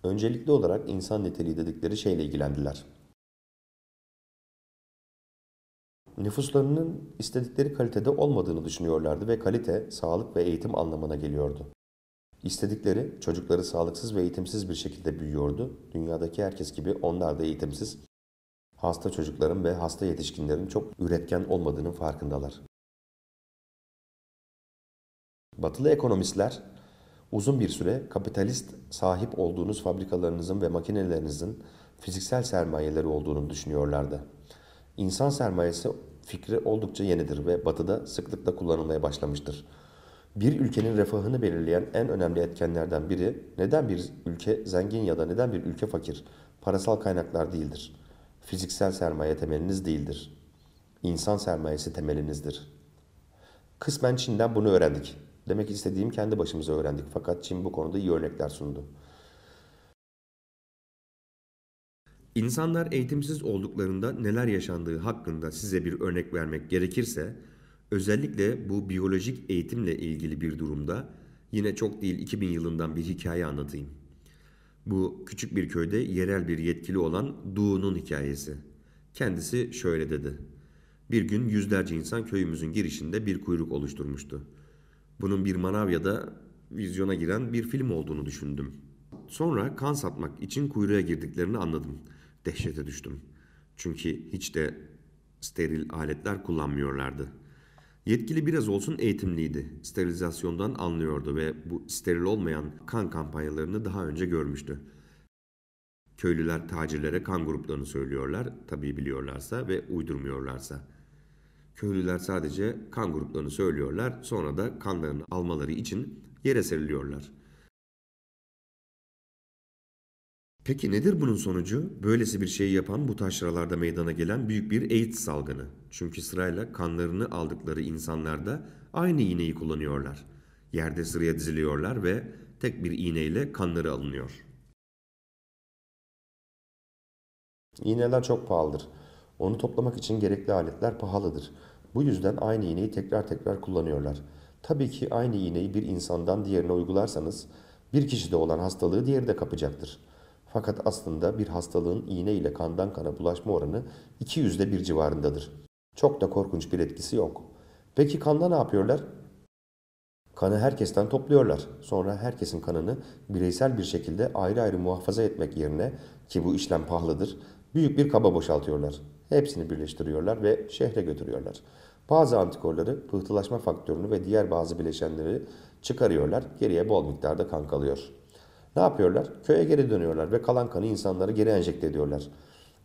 Öncelikli olarak insan niteliği dedikleri şeyle ilgilendiler. nüfuslarının istedikleri kalitede olmadığını düşünüyorlardı ve kalite sağlık ve eğitim anlamına geliyordu. İstedikleri çocukları sağlıksız ve eğitimsiz bir şekilde büyüyordu. Dünyadaki herkes gibi onlar da eğitimsiz, hasta çocukların ve hasta yetişkinlerin çok üretken olmadığının farkındalar. Batılı ekonomistler uzun bir süre kapitalist sahip olduğunuz fabrikalarınızın ve makinelerinizin fiziksel sermayeleri olduğunu düşünüyorlardı. İnsan sermayesi fikri oldukça yenidir ve batıda sıklıkla kullanılmaya başlamıştır. Bir ülkenin refahını belirleyen en önemli etkenlerden biri neden bir ülke zengin ya da neden bir ülke fakir, parasal kaynaklar değildir. Fiziksel sermaye temeliniz değildir. İnsan sermayesi temelinizdir. Kısmen Çin'den bunu öğrendik. Demek istediğim kendi başımıza öğrendik fakat Çin bu konuda iyi örnekler sundu. İnsanlar eğitimsiz olduklarında neler yaşandığı hakkında size bir örnek vermek gerekirse, özellikle bu biyolojik eğitimle ilgili bir durumda yine çok değil 2000 yılından bir hikaye anlatayım. Bu küçük bir köyde yerel bir yetkili olan Du'nun hikayesi. Kendisi şöyle dedi. Bir gün yüzlerce insan köyümüzün girişinde bir kuyruk oluşturmuştu. Bunun bir manav ya da vizyona giren bir film olduğunu düşündüm. Sonra kan satmak için kuyruğa girdiklerini anladım.'' Dehşete düştüm. Çünkü hiç de steril aletler kullanmıyorlardı. Yetkili biraz olsun eğitimliydi. Sterilizasyondan anlıyordu ve bu steril olmayan kan kampanyalarını daha önce görmüştü. Köylüler tacirlere kan gruplarını söylüyorlar, tabii biliyorlarsa ve uydurmuyorlarsa. Köylüler sadece kan gruplarını söylüyorlar, sonra da kanlarını almaları için yere seriliyorlar. Peki nedir bunun sonucu? Böylesi bir şeyi yapan bu taşralarda meydana gelen büyük bir AIDS salgını. Çünkü sırayla kanlarını aldıkları insanlarda aynı iğneyi kullanıyorlar. Yerde sıraya diziliyorlar ve tek bir iğneyle kanları alınıyor. İğneler çok pahalıdır. Onu toplamak için gerekli aletler pahalıdır. Bu yüzden aynı iğneyi tekrar tekrar kullanıyorlar. Tabii ki aynı iğneyi bir insandan diğerine uygularsanız bir kişide olan hastalığı diğeri de kapacaktır. Fakat aslında bir hastalığın iğne ile kandan kana bulaşma oranı 200'de bir civarındadır. Çok da korkunç bir etkisi yok. Peki kanda ne yapıyorlar? Kanı herkesten topluyorlar. Sonra herkesin kanını bireysel bir şekilde ayrı ayrı muhafaza etmek yerine ki bu işlem pahalıdır, büyük bir kaba boşaltıyorlar. Hepsini birleştiriyorlar ve şehre götürüyorlar. Bazı antikorları, pıhtılaşma faktörünü ve diğer bazı bileşenleri çıkarıyorlar. Geriye bol miktarda kan kalıyor. Ne yapıyorlar? Köye geri dönüyorlar ve kalan kanı insanlara geri enjekte ediyorlar.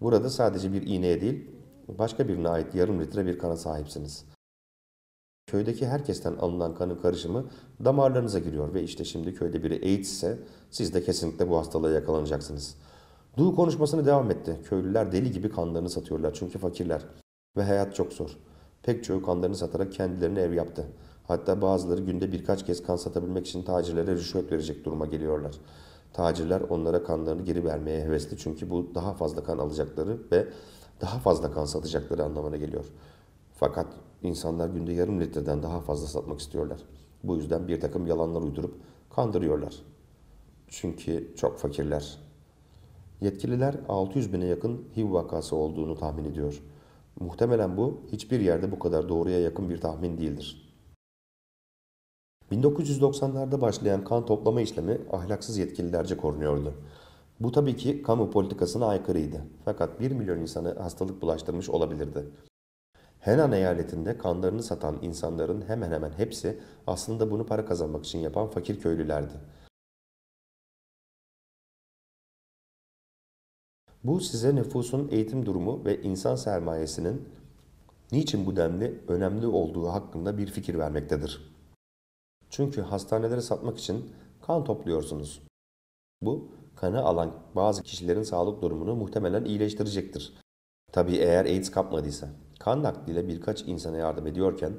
Burada sadece bir iğneye değil, başka birine ait yarım litre bir kana sahipsiniz. Köydeki herkesten alınan kanın karışımı damarlarınıza giriyor ve işte şimdi köyde biri AIDS ise siz de kesinlikle bu hastalığa yakalanacaksınız. Du konuşmasını devam etti. Köylüler deli gibi kanlarını satıyorlar çünkü fakirler ve hayat çok zor. Pek çoğu kanlarını satarak kendilerine ev yaptı. Hatta bazıları günde birkaç kez kan satabilmek için tacirlere rüşvet verecek duruma geliyorlar. Tacirler onlara kanlarını geri vermeye hevesli çünkü bu daha fazla kan alacakları ve daha fazla kan satacakları anlamına geliyor. Fakat insanlar günde yarım litreden daha fazla satmak istiyorlar. Bu yüzden bir takım yalanlar uydurup kandırıyorlar. Çünkü çok fakirler. Yetkililer 600 bine yakın HIV vakası olduğunu tahmin ediyor. Muhtemelen bu hiçbir yerde bu kadar doğruya yakın bir tahmin değildir. 1990'larda başlayan kan toplama işlemi ahlaksız yetkililerce korunuyordu. Bu tabii ki kamu politikasına aykırıydı. Fakat 1 milyon insanı hastalık bulaştırmış olabilirdi. Henan eyaletinde kanlarını satan insanların hemen hemen hepsi aslında bunu para kazanmak için yapan fakir köylülerdi. Bu size nüfusun eğitim durumu ve insan sermayesinin niçin bu denli önemli olduğu hakkında bir fikir vermektedir. Çünkü hastanelere satmak için kan topluyorsunuz. Bu kanı alan bazı kişilerin sağlık durumunu muhtemelen iyileştirecektir. Tabii eğer AIDS kapmadıysa. Kan nakliyle birkaç insana yardım ediyorken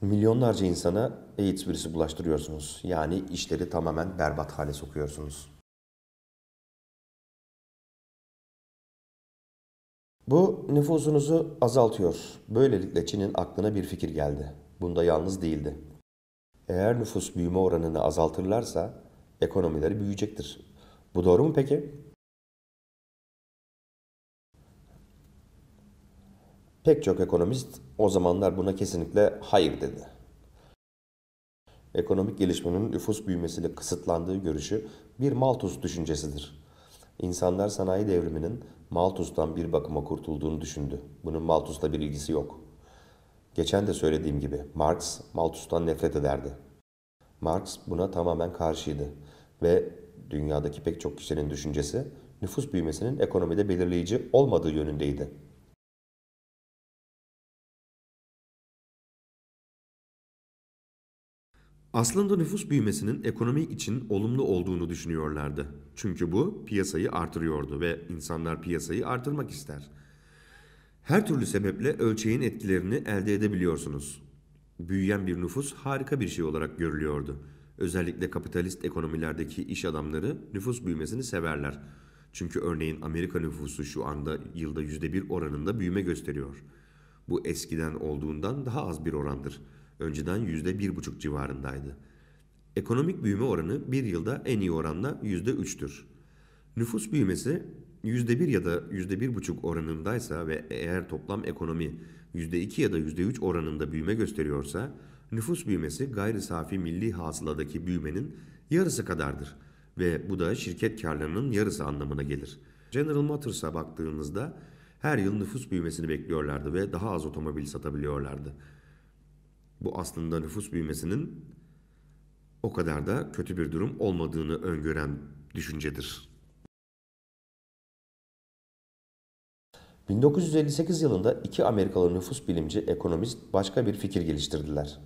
milyonlarca insana AIDS virüsü bulaştırıyorsunuz. Yani işleri tamamen berbat hale sokuyorsunuz. Bu nüfusunuzu azaltıyor. Böylelikle Çin'in aklına bir fikir geldi bunda yalnız değildi. Eğer nüfus büyüme oranını azaltırlarsa ekonomileri büyüyecektir. Bu doğru mu peki? Pek çok ekonomist o zamanlar buna kesinlikle hayır dedi. Ekonomik gelişmenin nüfus büyümesiyle kısıtlandığı görüşü bir Malthus düşüncesidir. İnsanlar sanayi devriminin Malthus'tan bir bakıma kurtulduğunu düşündü. Bunun Malthus'la bir ilgisi yok. Geçen de söylediğim gibi Marx Malthus'tan nefret ederdi. Marx buna tamamen karşıydı ve dünyadaki pek çok kişinin düşüncesi nüfus büyümesinin ekonomide belirleyici olmadığı yönündeydi. Aslında nüfus büyümesinin ekonomi için olumlu olduğunu düşünüyorlardı. Çünkü bu piyasayı artırıyordu ve insanlar piyasayı artırmak ister. Her türlü sebeple ölçeğin etkilerini elde edebiliyorsunuz. Büyüyen bir nüfus harika bir şey olarak görülüyordu. Özellikle kapitalist ekonomilerdeki iş adamları nüfus büyümesini severler. Çünkü örneğin Amerika nüfusu şu anda yılda %1 oranında büyüme gösteriyor. Bu eskiden olduğundan daha az bir orandır. Önceden %1,5 civarındaydı. Ekonomik büyüme oranı bir yılda en iyi oranla %3'tür. Nüfus büyümesi %1 ya da %1,5 oranındaysa ve eğer toplam ekonomi %2 ya da %3 oranında büyüme gösteriyorsa, nüfus büyümesi gayri safi milli hasıladaki büyümenin yarısı kadardır ve bu da şirket karlarının yarısı anlamına gelir. General Motors'a baktığınızda her yıl nüfus büyümesini bekliyorlardı ve daha az otomobil satabiliyorlardı. Bu aslında nüfus büyümesinin o kadar da kötü bir durum olmadığını öngören düşüncedir. 1958 yılında iki Amerikalı nüfus bilimci, ekonomist başka bir fikir geliştirdiler.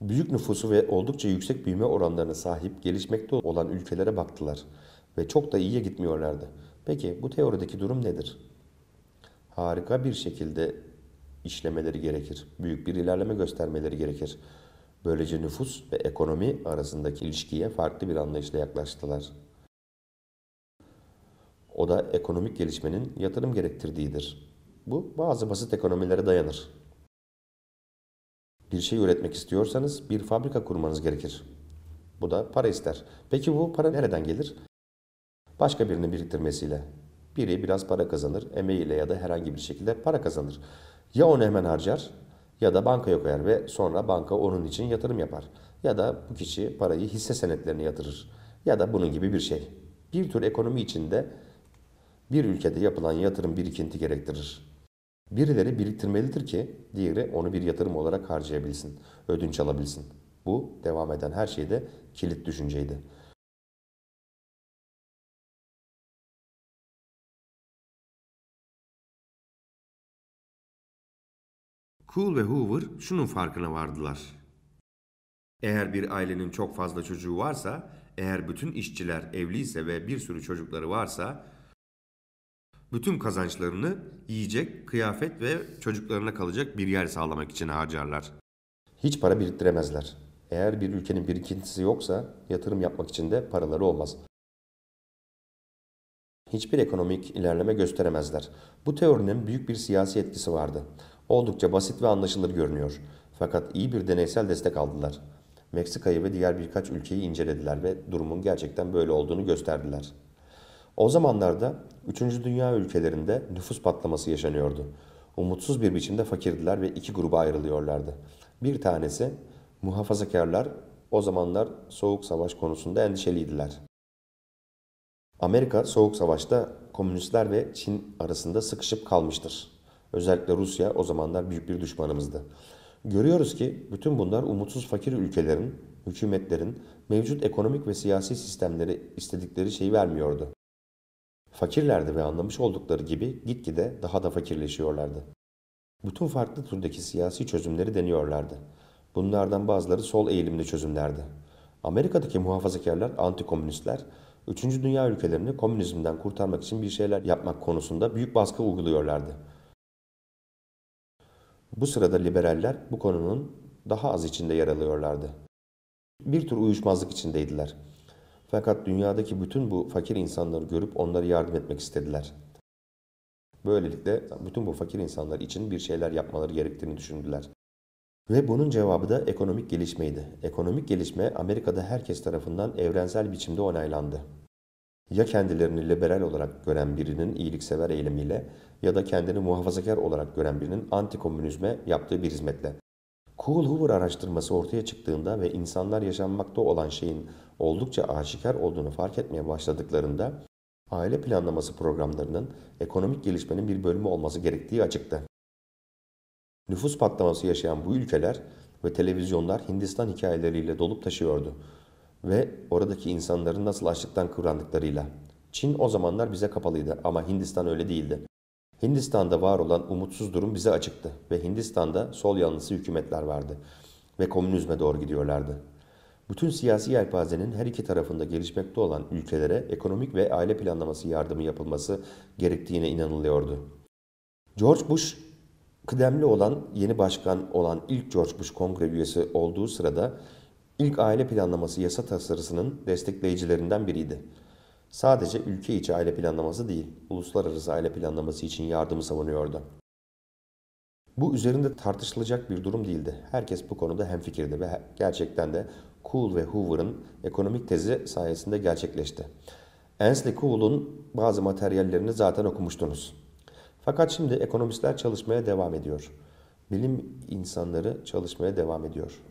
Büyük nüfusu ve oldukça yüksek büyüme oranlarına sahip gelişmekte olan ülkelere baktılar ve çok da iyiye gitmiyorlardı. Peki bu teorideki durum nedir? Harika bir şekilde işlemeleri gerekir. Büyük bir ilerleme göstermeleri gerekir. Böylece nüfus ve ekonomi arasındaki ilişkiye farklı bir anlayışla yaklaştılar. O da ekonomik gelişmenin yatırım gerektirdiğidir. Bu bazı basit ekonomilere dayanır. Bir şey üretmek istiyorsanız bir fabrika kurmanız gerekir. Bu da para ister. Peki bu para nereden gelir? Başka birinin biriktirmesiyle. Biri biraz para kazanır, emeğiyle ya da herhangi bir şekilde para kazanır. Ya onu hemen harcar ya da bankaya koyar ve sonra banka onun için yatırım yapar. Ya da bu kişi parayı hisse senetlerine yatırır ya da bunun gibi bir şey. Bir tür ekonomi içinde bir ülkede yapılan yatırım birikinti gerektirir. Birileri biriktirmelidir ki diğeri onu bir yatırım olarak harcayabilsin, ödünç alabilsin. Bu devam eden her şeyde kilit düşünceydi. Cool ve Hoover şunun farkına vardılar. Eğer bir ailenin çok fazla çocuğu varsa, eğer bütün işçiler evliyse ve bir sürü çocukları varsa bütün kazançlarını yiyecek, kıyafet ve çocuklarına kalacak bir yer sağlamak için harcarlar. Hiç para biriktiremezler. Eğer bir ülkenin birikintisi yoksa yatırım yapmak için de paraları olmaz. Hiçbir ekonomik ilerleme gösteremezler. Bu teorinin büyük bir siyasi etkisi vardı. Oldukça basit ve anlaşılır görünüyor. Fakat iyi bir deneysel destek aldılar. Meksika'yı ve diğer birkaç ülkeyi incelediler ve durumun gerçekten böyle olduğunu gösterdiler. O zamanlarda 3. Dünya ülkelerinde nüfus patlaması yaşanıyordu. Umutsuz bir biçimde fakirdiler ve iki gruba ayrılıyorlardı. Bir tanesi muhafazakarlar o zamanlar soğuk savaş konusunda endişeliydiler. Amerika soğuk savaşta komünistler ve Çin arasında sıkışıp kalmıştır. Özellikle Rusya o zamanlar büyük bir düşmanımızdı. Görüyoruz ki bütün bunlar umutsuz fakir ülkelerin, hükümetlerin mevcut ekonomik ve siyasi sistemleri istedikleri şeyi vermiyordu. Fakirlerdi ve anlamış oldukları gibi gitgide daha da fakirleşiyorlardı. Bütün farklı türdeki siyasi çözümleri deniyorlardı. Bunlardan bazıları sol eğilimli çözümlerdi. Amerika'daki muhafazakarlar, antikomünistler, 3. Dünya ülkelerini komünizmden kurtarmak için bir şeyler yapmak konusunda büyük baskı uyguluyorlardı. Bu sırada liberaller bu konunun daha az içinde yer alıyorlardı. Bir tür uyuşmazlık içindeydiler. Fakat dünyadaki bütün bu fakir insanları görüp onları yardım etmek istediler. Böylelikle bütün bu fakir insanlar için bir şeyler yapmaları gerektiğini düşündüler. Ve bunun cevabı da ekonomik gelişmeydi. Ekonomik gelişme Amerika'da herkes tarafından evrensel biçimde onaylandı. Ya kendilerini liberal olarak gören birinin iyiliksever eylemiyle ya da kendini muhafazakar olarak gören birinin antikomünizme yaptığı bir hizmetle. Cool Hoover araştırması ortaya çıktığında ve insanlar yaşanmakta olan şeyin oldukça aşikar olduğunu fark etmeye başladıklarında aile planlaması programlarının ekonomik gelişmenin bir bölümü olması gerektiği açıktı. Nüfus patlaması yaşayan bu ülkeler ve televizyonlar Hindistan hikayeleriyle dolup taşıyordu ve oradaki insanların nasıl açlıktan kıvrandıklarıyla. Çin o zamanlar bize kapalıydı ama Hindistan öyle değildi. Hindistan'da var olan umutsuz durum bize açıktı ve Hindistan'da sol yanlısı hükümetler vardı ve komünizme doğru gidiyorlardı. Bütün siyasi yelpazenin her iki tarafında gelişmekte olan ülkelere ekonomik ve aile planlaması yardımı yapılması gerektiğine inanılıyordu. George Bush, kıdemli olan yeni başkan olan ilk George Bush kongre üyesi olduğu sırada ilk aile planlaması yasa tasarısının destekleyicilerinden biriydi. Sadece ülke içi aile planlaması değil, uluslararası aile planlaması için yardımı savunuyordu. Bu üzerinde tartışılacak bir durum değildi. Herkes bu konuda hemfikirdi ve gerçekten de Cool ve Hoover'ın ekonomik tezi sayesinde gerçekleşti. Ansley Cool'un bazı materyallerini zaten okumuştunuz. Fakat şimdi ekonomistler çalışmaya devam ediyor. Bilim insanları çalışmaya devam ediyor.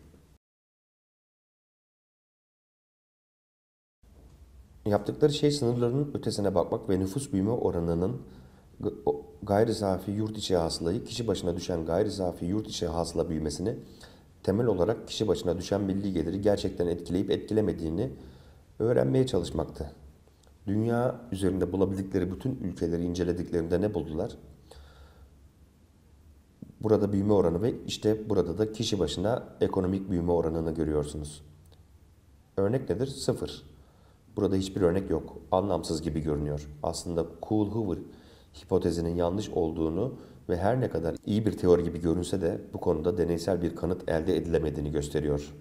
Yaptıkları şey sınırlarının ötesine bakmak ve nüfus büyüme oranının gayri safi yurt içi hasılayı kişi başına düşen gayri safi yurt içi hasıla büyümesini temel olarak kişi başına düşen milli geliri gerçekten etkileyip etkilemediğini öğrenmeye çalışmaktı. Dünya üzerinde bulabildikleri bütün ülkeleri incelediklerinde ne buldular? Burada büyüme oranı ve işte burada da kişi başına ekonomik büyüme oranını görüyorsunuz. Örnek nedir? Sıfır. Burada hiçbir örnek yok. Anlamsız gibi görünüyor. Aslında Cool Hoover hipotezinin yanlış olduğunu ve her ne kadar iyi bir teori gibi görünse de bu konuda deneysel bir kanıt elde edilemediğini gösteriyor.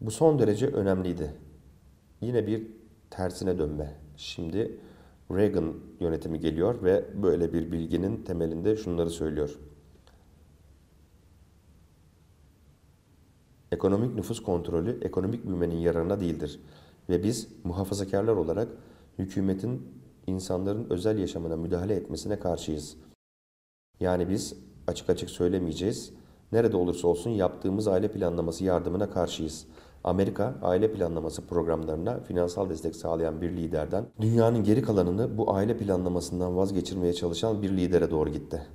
Bu son derece önemliydi. Yine bir tersine dönme. Şimdi Reagan yönetimi geliyor ve böyle bir bilginin temelinde şunları söylüyor. Ekonomik nüfus kontrolü ekonomik büyümenin yararına değildir ve biz muhafazakarlar olarak hükümetin insanların özel yaşamına müdahale etmesine karşıyız. Yani biz açık açık söylemeyeceğiz. Nerede olursa olsun yaptığımız aile planlaması yardımına karşıyız. Amerika aile planlaması programlarına finansal destek sağlayan bir liderden dünyanın geri kalanını bu aile planlamasından vazgeçirmeye çalışan bir lidere doğru gitti.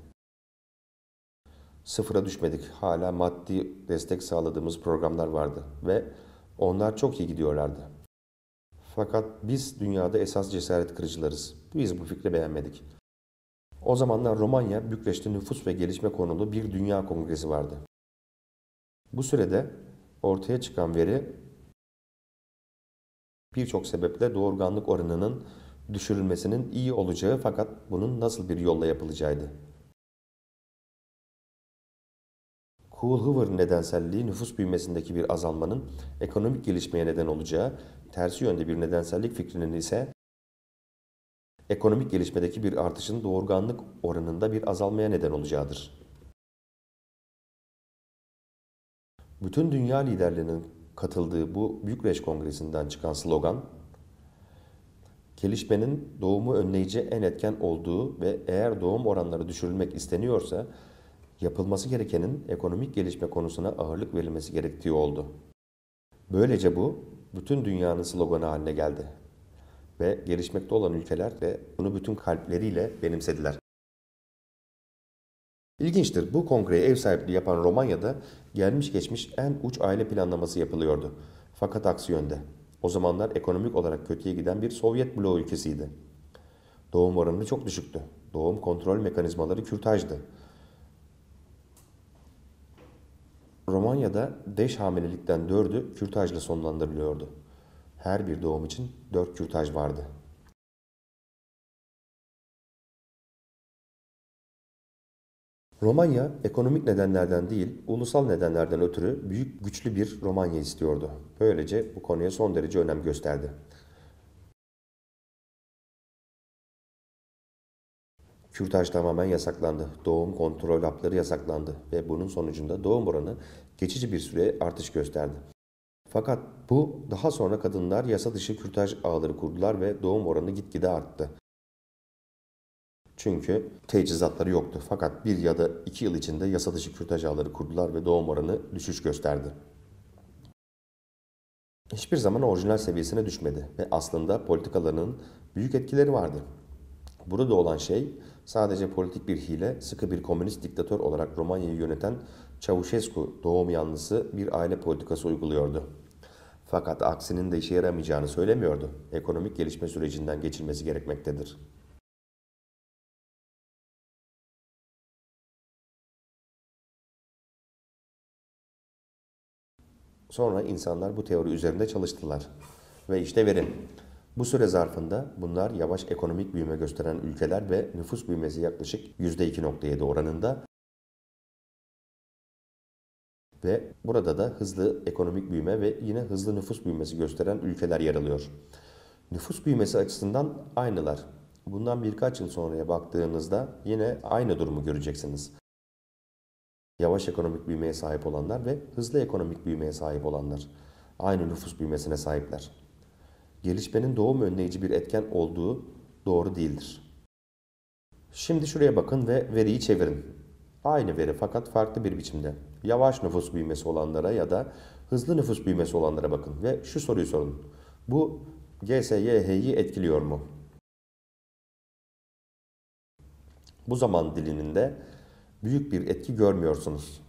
Sıfıra düşmedik. Hala maddi destek sağladığımız programlar vardı ve onlar çok iyi gidiyorlardı. Fakat biz dünyada esas cesaret kırıcılarız. Biz bu fikri beğenmedik. O zamanlar Romanya, Bükreş'te nüfus ve gelişme konulu bir dünya kongresi vardı. Bu sürede ortaya çıkan veri birçok sebeple doğurganlık oranının düşürülmesinin iyi olacağı fakat bunun nasıl bir yolla yapılacağıydı. Cool Hoover nedenselliği nüfus büyümesindeki bir azalmanın ekonomik gelişmeye neden olacağı, tersi yönde bir nedensellik fikrinin ise ekonomik gelişmedeki bir artışın doğurganlık oranında bir azalmaya neden olacağıdır. Bütün dünya liderlerinin katıldığı bu Bükreş Kongresi'nden çıkan slogan, gelişmenin doğumu önleyici en etken olduğu ve eğer doğum oranları düşürülmek isteniyorsa yapılması gerekenin ekonomik gelişme konusuna ağırlık verilmesi gerektiği oldu. Böylece bu bütün dünyanın sloganı haline geldi ve gelişmekte olan ülkeler de bunu bütün kalpleriyle benimsediler. İlginçtir bu kongreye ev sahipliği yapan Romanya'da gelmiş geçmiş en uç aile planlaması yapılıyordu. Fakat aksi yönde. O zamanlar ekonomik olarak kötüye giden bir Sovyet bloğu ülkesiydi. Doğum oranı çok düşüktü. Doğum kontrol mekanizmaları kürtajdı. Romanya'da 5 hamilelikten dördü kürtajla sonlandırılıyordu. Her bir doğum için dört kürtaj vardı. Romanya ekonomik nedenlerden değil, ulusal nedenlerden ötürü büyük güçlü bir Romanya istiyordu. Böylece bu konuya son derece önem gösterdi. Kürtaj tamamen yasaklandı. Doğum kontrol hapları yasaklandı ve bunun sonucunda doğum oranı geçici bir süre artış gösterdi. Fakat bu daha sonra kadınlar yasa dışı kürtaj ağları kurdular ve doğum oranı gitgide arttı. Çünkü tecizatları yoktu. Fakat bir ya da iki yıl içinde yasa dışı kürtaj ağları kurdular ve doğum oranı düşüş gösterdi. Hiçbir zaman orijinal seviyesine düşmedi ve aslında politikalarının büyük etkileri vardı. Burada olan şey sadece politik bir hile, sıkı bir komünist diktatör olarak Romanya'yı yöneten Çavuşescu doğum yanlısı bir aile politikası uyguluyordu. Fakat aksinin de işe yaramayacağını söylemiyordu. Ekonomik gelişme sürecinden geçilmesi gerekmektedir. Sonra insanlar bu teori üzerinde çalıştılar. Ve işte verin. Bu süre zarfında bunlar yavaş ekonomik büyüme gösteren ülkeler ve nüfus büyümesi yaklaşık %2.7 oranında ve burada da hızlı ekonomik büyüme ve yine hızlı nüfus büyümesi gösteren ülkeler yer alıyor. Nüfus büyümesi açısından aynılar. Bundan birkaç yıl sonraya baktığınızda yine aynı durumu göreceksiniz. Yavaş ekonomik büyümeye sahip olanlar ve hızlı ekonomik büyümeye sahip olanlar aynı nüfus büyümesine sahipler gelişmenin doğum önleyici bir etken olduğu doğru değildir. Şimdi şuraya bakın ve veriyi çevirin. Aynı veri fakat farklı bir biçimde. Yavaş nüfus büyümesi olanlara ya da hızlı nüfus büyümesi olanlara bakın ve şu soruyu sorun. Bu GSYH'yi etkiliyor mu? Bu zaman diliminde büyük bir etki görmüyorsunuz.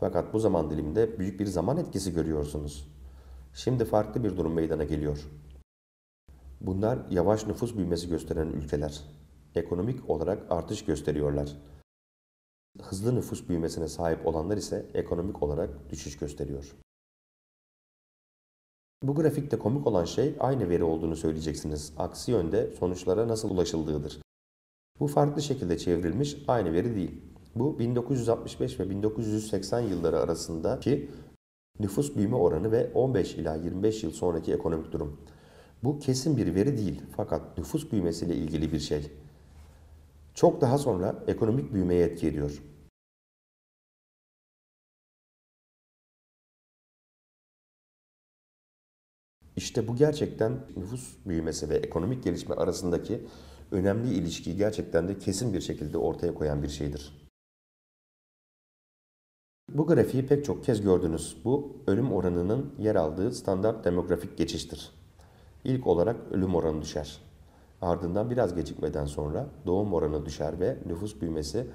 Fakat bu zaman diliminde büyük bir zaman etkisi görüyorsunuz. Şimdi farklı bir durum meydana geliyor. Bunlar yavaş nüfus büyümesi gösteren ülkeler. Ekonomik olarak artış gösteriyorlar. Hızlı nüfus büyümesine sahip olanlar ise ekonomik olarak düşüş gösteriyor. Bu grafikte komik olan şey aynı veri olduğunu söyleyeceksiniz. Aksi yönde sonuçlara nasıl ulaşıldığıdır. Bu farklı şekilde çevrilmiş aynı veri değil. Bu 1965 ve 1980 yılları arasındaki nüfus büyüme oranı ve 15 ila 25 yıl sonraki ekonomik durum. Bu kesin bir veri değil fakat nüfus büyümesiyle ilgili bir şey. Çok daha sonra ekonomik büyümeye etki ediyor. İşte bu gerçekten nüfus büyümesi ve ekonomik gelişme arasındaki önemli ilişkiyi gerçekten de kesin bir şekilde ortaya koyan bir şeydir. Bu grafiği pek çok kez gördünüz. Bu ölüm oranının yer aldığı standart demografik geçiştir. İlk olarak ölüm oranı düşer. Ardından biraz gecikmeden sonra doğum oranı düşer ve nüfus büyümesi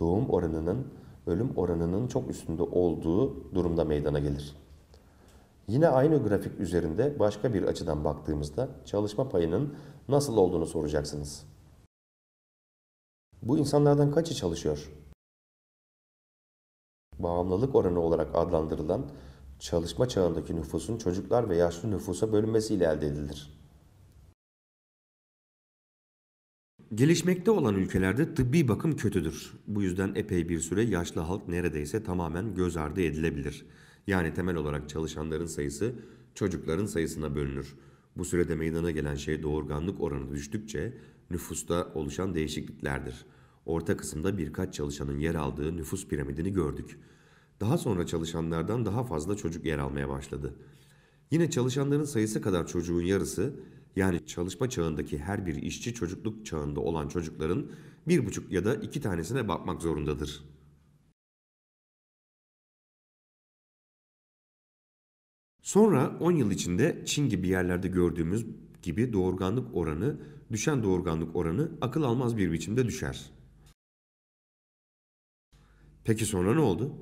doğum oranının ölüm oranının çok üstünde olduğu durumda meydana gelir. Yine aynı grafik üzerinde başka bir açıdan baktığımızda çalışma payının nasıl olduğunu soracaksınız. Bu insanlardan kaçı çalışıyor? Bağımlılık oranı olarak adlandırılan çalışma çağındaki nüfusun çocuklar ve yaşlı nüfusa bölünmesiyle elde edilir. Gelişmekte olan ülkelerde tıbbi bakım kötüdür. Bu yüzden epey bir süre yaşlı halk neredeyse tamamen göz ardı edilebilir. Yani temel olarak çalışanların sayısı çocukların sayısına bölünür. Bu sürede meydana gelen şey doğurganlık oranı düştükçe nüfusta oluşan değişikliklerdir. Orta kısımda birkaç çalışanın yer aldığı nüfus piramidini gördük. Daha sonra çalışanlardan daha fazla çocuk yer almaya başladı. Yine çalışanların sayısı kadar çocuğun yarısı yani çalışma çağındaki her bir işçi çocukluk çağında olan çocukların bir buçuk ya da iki tanesine bakmak zorundadır. Sonra 10 yıl içinde Çin gibi yerlerde gördüğümüz gibi doğurganlık oranı, düşen doğurganlık oranı akıl almaz bir biçimde düşer. Peki sonra ne oldu?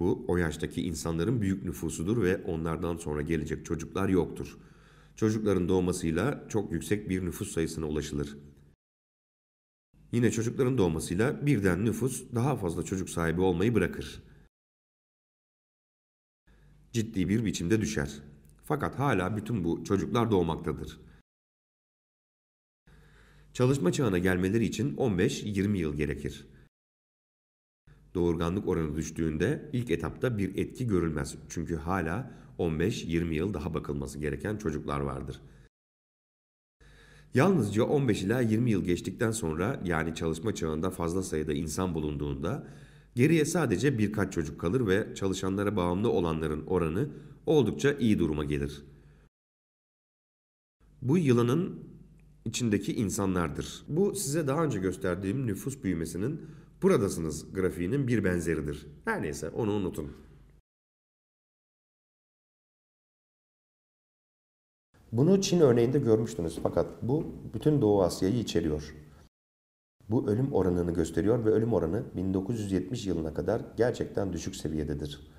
Bu o yaştaki insanların büyük nüfusudur ve onlardan sonra gelecek çocuklar yoktur. Çocukların doğmasıyla çok yüksek bir nüfus sayısına ulaşılır. Yine çocukların doğmasıyla birden nüfus daha fazla çocuk sahibi olmayı bırakır. Ciddi bir biçimde düşer. Fakat hala bütün bu çocuklar doğmaktadır. Çalışma çağına gelmeleri için 15-20 yıl gerekir. Doğurganlık oranı düştüğünde ilk etapta bir etki görülmez. Çünkü hala 15-20 yıl daha bakılması gereken çocuklar vardır. Yalnızca 15 ila 20 yıl geçtikten sonra yani çalışma çağında fazla sayıda insan bulunduğunda geriye sadece birkaç çocuk kalır ve çalışanlara bağımlı olanların oranı oldukça iyi duruma gelir. Bu yılanın içindeki insanlardır. Bu size daha önce gösterdiğim nüfus büyümesinin buradasınız grafiğinin bir benzeridir. Her neyse onu unutun. Bunu Çin örneğinde görmüştünüz fakat bu bütün Doğu Asya'yı içeriyor. Bu ölüm oranını gösteriyor ve ölüm oranı 1970 yılına kadar gerçekten düşük seviyededir.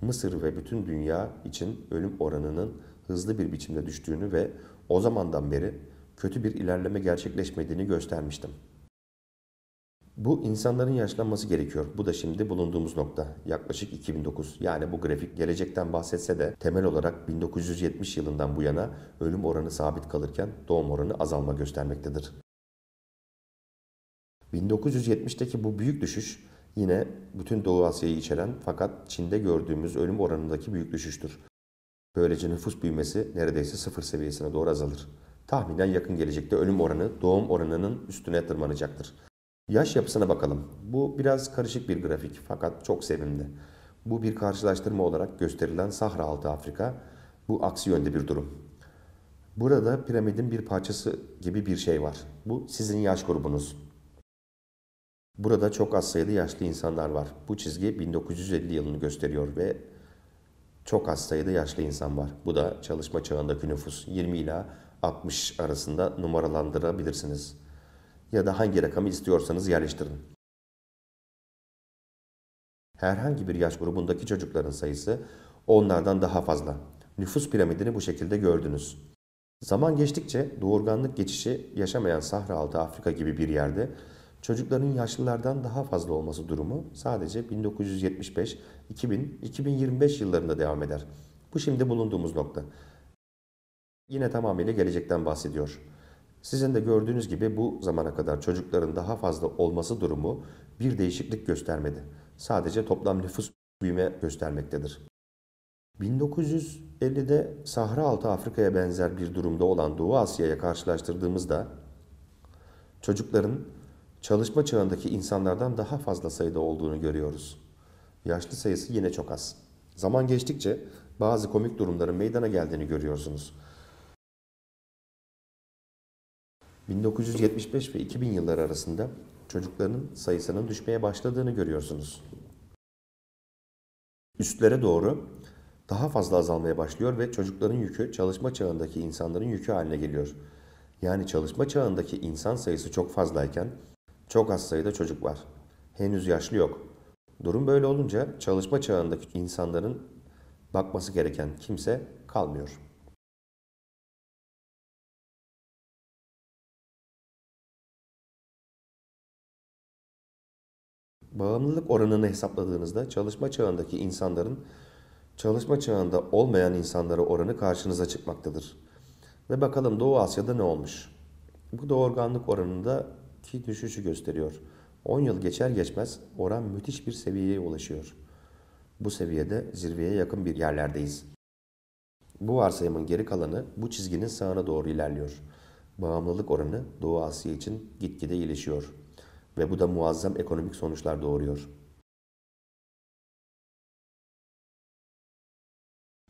Mısır ve bütün dünya için ölüm oranının hızlı bir biçimde düştüğünü ve o zamandan beri kötü bir ilerleme gerçekleşmediğini göstermiştim. Bu insanların yaşlanması gerekiyor. Bu da şimdi bulunduğumuz nokta. Yaklaşık 2009 yani bu grafik gelecekten bahsetse de temel olarak 1970 yılından bu yana ölüm oranı sabit kalırken doğum oranı azalma göstermektedir. 1970'teki bu büyük düşüş yine bütün Doğu Asya'yı içeren fakat Çin'de gördüğümüz ölüm oranındaki büyük düşüştür. Böylece nüfus büyümesi neredeyse sıfır seviyesine doğru azalır. Tahminen yakın gelecekte ölüm oranı doğum oranının üstüne tırmanacaktır. Yaş yapısına bakalım. Bu biraz karışık bir grafik fakat çok sevimli. Bu bir karşılaştırma olarak gösterilen Sahra Altı Afrika. Bu aksi yönde bir durum. Burada piramidin bir parçası gibi bir şey var. Bu sizin yaş grubunuz. Burada çok az sayıda yaşlı insanlar var. Bu çizgi 1950 yılını gösteriyor ve çok az sayıda yaşlı insan var. Bu da çalışma çağındaki nüfus 20 ila 60 arasında numaralandırabilirsiniz ya da hangi rakamı istiyorsanız yerleştirin. Herhangi bir yaş grubundaki çocukların sayısı onlardan daha fazla. Nüfus piramidini bu şekilde gördünüz. Zaman geçtikçe doğurganlık geçişi yaşamayan Sahra Altı Afrika gibi bir yerde çocukların yaşlılardan daha fazla olması durumu sadece 1975, 2025 yıllarında devam eder. Bu şimdi bulunduğumuz nokta. Yine tamamıyla gelecekten bahsediyor. Sizin de gördüğünüz gibi bu zamana kadar çocukların daha fazla olması durumu bir değişiklik göstermedi. Sadece toplam nüfus büyüme göstermektedir. 1950'de Sahra Altı Afrika'ya benzer bir durumda olan Doğu Asya'ya karşılaştırdığımızda çocukların çalışma çağındaki insanlardan daha fazla sayıda olduğunu görüyoruz. Yaşlı sayısı yine çok az. Zaman geçtikçe bazı komik durumların meydana geldiğini görüyorsunuz. 1975 ve 2000 yılları arasında çocukların sayısının düşmeye başladığını görüyorsunuz. Üstlere doğru daha fazla azalmaya başlıyor ve çocukların yükü çalışma çağındaki insanların yükü haline geliyor. Yani çalışma çağındaki insan sayısı çok fazlayken çok az sayıda çocuk var. Henüz yaşlı yok. Durum böyle olunca çalışma çağındaki insanların bakması gereken kimse kalmıyor. bağımlılık oranını hesapladığınızda çalışma çağındaki insanların çalışma çağında olmayan insanlara oranı karşınıza çıkmaktadır. Ve bakalım Doğu Asya'da ne olmuş? Bu doğurganlık oranındaki düşüşü gösteriyor. 10 yıl geçer geçmez oran müthiş bir seviyeye ulaşıyor. Bu seviyede zirveye yakın bir yerlerdeyiz. Bu varsayımın geri kalanı bu çizginin sağına doğru ilerliyor. Bağımlılık oranı Doğu Asya için gitgide iyileşiyor ve bu da muazzam ekonomik sonuçlar doğuruyor.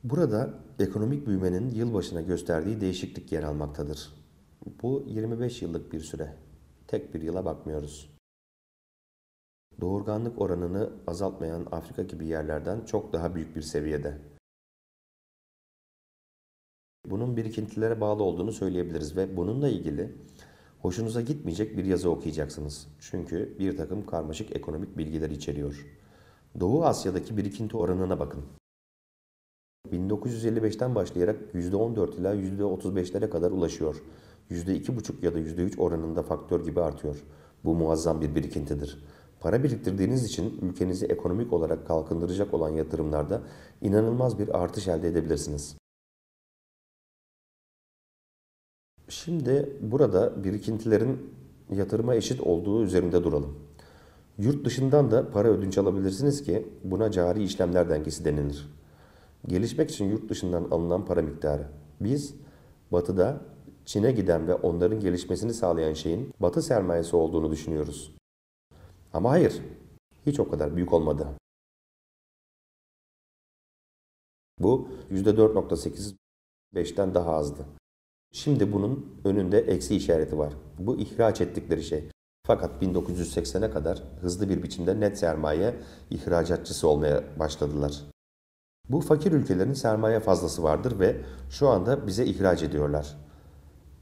Burada ekonomik büyümenin yılbaşına gösterdiği değişiklik yer almaktadır. Bu 25 yıllık bir süre. Tek bir yıla bakmıyoruz. Doğurganlık oranını azaltmayan Afrika gibi yerlerden çok daha büyük bir seviyede. Bunun birikintilere bağlı olduğunu söyleyebiliriz ve bununla ilgili Hoşunuza gitmeyecek bir yazı okuyacaksınız. Çünkü bir takım karmaşık ekonomik bilgiler içeriyor. Doğu Asya'daki birikinti oranına bakın. 1955'ten başlayarak %14 ila %35'lere kadar ulaşıyor. %2,5 ya da %3 oranında faktör gibi artıyor. Bu muazzam bir birikintidir. Para biriktirdiğiniz için ülkenizi ekonomik olarak kalkındıracak olan yatırımlarda inanılmaz bir artış elde edebilirsiniz. Şimdi burada birikintilerin yatırıma eşit olduğu üzerinde duralım. Yurt dışından da para ödünç alabilirsiniz ki buna cari işlemler dengesi denilir. Gelişmek için yurt dışından alınan para miktarı. Biz batıda Çin'e giden ve onların gelişmesini sağlayan şeyin batı sermayesi olduğunu düşünüyoruz. Ama hayır, hiç o kadar büyük olmadı. Bu %4.8 5'ten daha azdı. Şimdi bunun önünde eksi işareti var. Bu ihraç ettikleri şey. Fakat 1980'e kadar hızlı bir biçimde net sermaye ihracatçısı olmaya başladılar. Bu fakir ülkelerin sermaye fazlası vardır ve şu anda bize ihraç ediyorlar.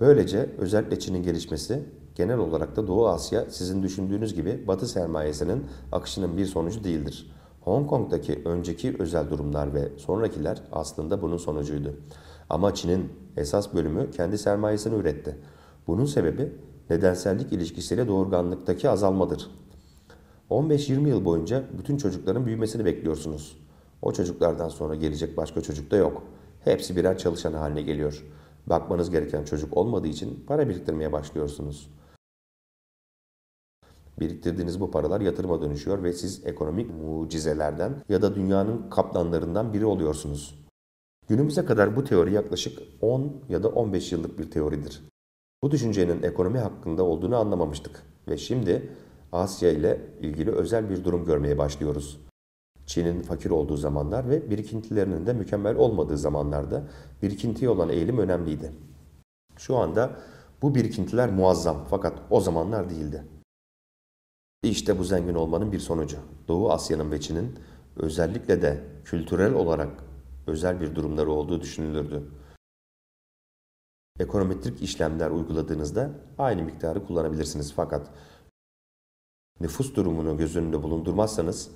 Böylece özellikle Çin'in gelişmesi genel olarak da Doğu Asya sizin düşündüğünüz gibi Batı sermayesinin akışının bir sonucu değildir. Hong Kong'daki önceki özel durumlar ve sonrakiler aslında bunun sonucuydu. Ama Çin'in esas bölümü kendi sermayesini üretti. Bunun sebebi nedensellik ilişkisiyle doğurganlıktaki azalmadır. 15-20 yıl boyunca bütün çocukların büyümesini bekliyorsunuz. O çocuklardan sonra gelecek başka çocuk da yok. Hepsi birer çalışan haline geliyor. Bakmanız gereken çocuk olmadığı için para biriktirmeye başlıyorsunuz. Biriktirdiğiniz bu paralar yatırıma dönüşüyor ve siz ekonomik mucizelerden ya da dünyanın kaplanlarından biri oluyorsunuz. Günümüze kadar bu teori yaklaşık 10 ya da 15 yıllık bir teoridir. Bu düşüncenin ekonomi hakkında olduğunu anlamamıştık ve şimdi Asya ile ilgili özel bir durum görmeye başlıyoruz. Çin'in fakir olduğu zamanlar ve birikintilerinin de mükemmel olmadığı zamanlarda birikintiye olan eğilim önemliydi. Şu anda bu birikintiler muazzam fakat o zamanlar değildi. İşte bu zengin olmanın bir sonucu. Doğu Asya'nın ve Çin'in özellikle de kültürel olarak özel bir durumları olduğu düşünülürdü. Ekonometrik işlemler uyguladığınızda aynı miktarı kullanabilirsiniz fakat nüfus durumunu göz önünde bulundurmazsanız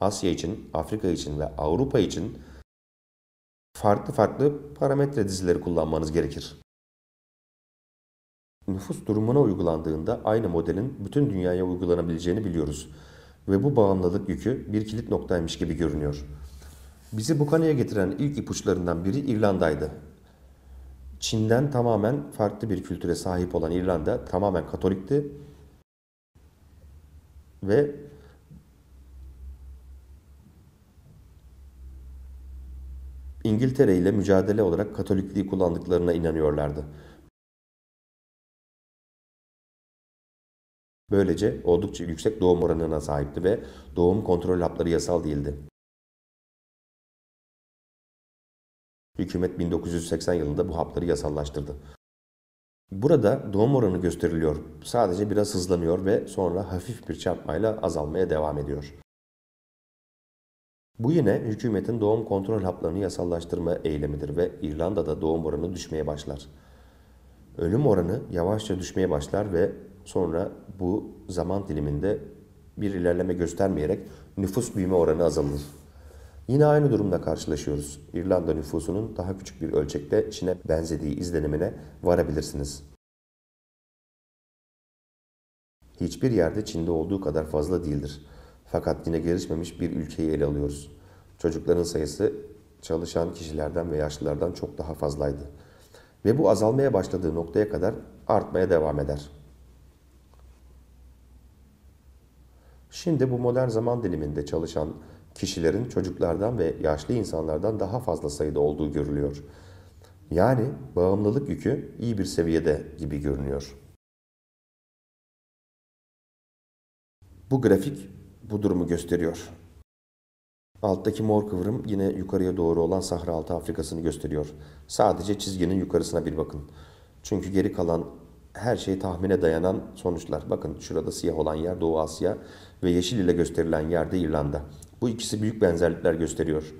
Asya için, Afrika için ve Avrupa için farklı farklı parametre dizileri kullanmanız gerekir. Nüfus durumuna uygulandığında aynı modelin bütün dünyaya uygulanabileceğini biliyoruz ve bu bağımlılık yükü bir kilit noktaymış gibi görünüyor. Bizi bu kanıya getiren ilk ipuçlarından biri İrlanda'ydı. Çin'den tamamen farklı bir kültüre sahip olan İrlanda tamamen Katolikti ve İngiltere ile mücadele olarak Katolikliği kullandıklarına inanıyorlardı. Böylece oldukça yüksek doğum oranına sahipti ve doğum kontrol hapları yasal değildi. Hükümet 1980 yılında bu hapları yasallaştırdı. Burada doğum oranı gösteriliyor. Sadece biraz hızlanıyor ve sonra hafif bir çarpmayla azalmaya devam ediyor. Bu yine hükümetin doğum kontrol haplarını yasallaştırma eylemidir ve İrlanda'da doğum oranı düşmeye başlar. Ölüm oranı yavaşça düşmeye başlar ve sonra bu zaman diliminde bir ilerleme göstermeyerek nüfus büyüme oranı azalır. Yine aynı durumla karşılaşıyoruz. İrlanda nüfusunun daha küçük bir ölçekte Çin'e benzediği izlenimine varabilirsiniz. Hiçbir yerde Çin'de olduğu kadar fazla değildir. Fakat yine gelişmemiş bir ülkeyi ele alıyoruz. Çocukların sayısı çalışan kişilerden ve yaşlılardan çok daha fazlaydı. Ve bu azalmaya başladığı noktaya kadar artmaya devam eder. Şimdi bu modern zaman diliminde çalışan kişilerin çocuklardan ve yaşlı insanlardan daha fazla sayıda olduğu görülüyor. Yani bağımlılık yükü iyi bir seviyede gibi görünüyor. Bu grafik bu durumu gösteriyor. Alttaki mor kıvrım yine yukarıya doğru olan Sahra Altı Afrika'sını gösteriyor. Sadece çizginin yukarısına bir bakın. Çünkü geri kalan her şey tahmine dayanan sonuçlar. Bakın şurada siyah olan yer Doğu Asya ve yeşil ile gösterilen yer de İrlanda. Bu ikisi büyük benzerlikler gösteriyor.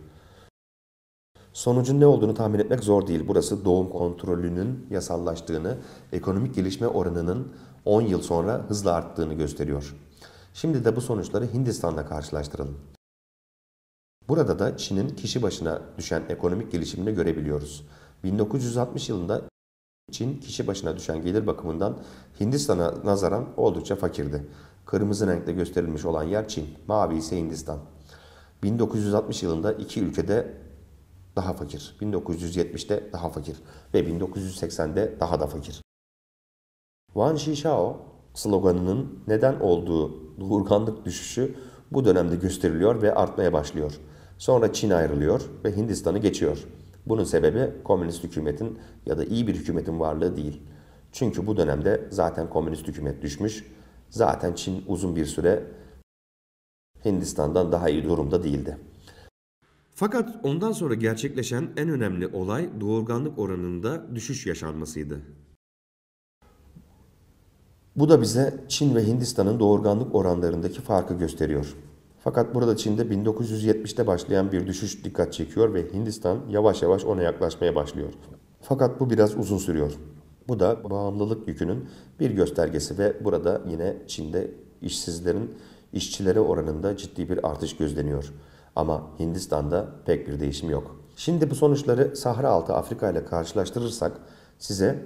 Sonucun ne olduğunu tahmin etmek zor değil. Burası doğum kontrolünün yasallaştığını, ekonomik gelişme oranının 10 yıl sonra hızla arttığını gösteriyor. Şimdi de bu sonuçları Hindistan'la karşılaştıralım. Burada da Çin'in kişi başına düşen ekonomik gelişimini görebiliyoruz. 1960 yılında Çin kişi başına düşen gelir bakımından Hindistan'a nazaran oldukça fakirdi. Kırmızı renkte gösterilmiş olan yer Çin, mavi ise Hindistan. 1960 yılında iki ülkede daha fakir, 1970'te daha fakir ve 1980'de daha da fakir. Wang Shishao sloganının neden olduğu doğurganlık düşüşü bu dönemde gösteriliyor ve artmaya başlıyor. Sonra Çin ayrılıyor ve Hindistan'ı geçiyor. Bunun sebebi komünist hükümetin ya da iyi bir hükümetin varlığı değil. Çünkü bu dönemde zaten komünist hükümet düşmüş, zaten Çin uzun bir süre Hindistan'dan daha iyi durumda değildi. Fakat ondan sonra gerçekleşen en önemli olay doğurganlık oranında düşüş yaşanmasıydı. Bu da bize Çin ve Hindistan'ın doğurganlık oranlarındaki farkı gösteriyor. Fakat burada Çin'de 1970'te başlayan bir düşüş dikkat çekiyor ve Hindistan yavaş yavaş ona yaklaşmaya başlıyor. Fakat bu biraz uzun sürüyor. Bu da bağımlılık yükünün bir göstergesi ve burada yine Çin'de işsizlerin işçilere oranında ciddi bir artış gözleniyor. Ama Hindistan'da pek bir değişim yok. Şimdi bu sonuçları Sahra altı Afrika ile karşılaştırırsak size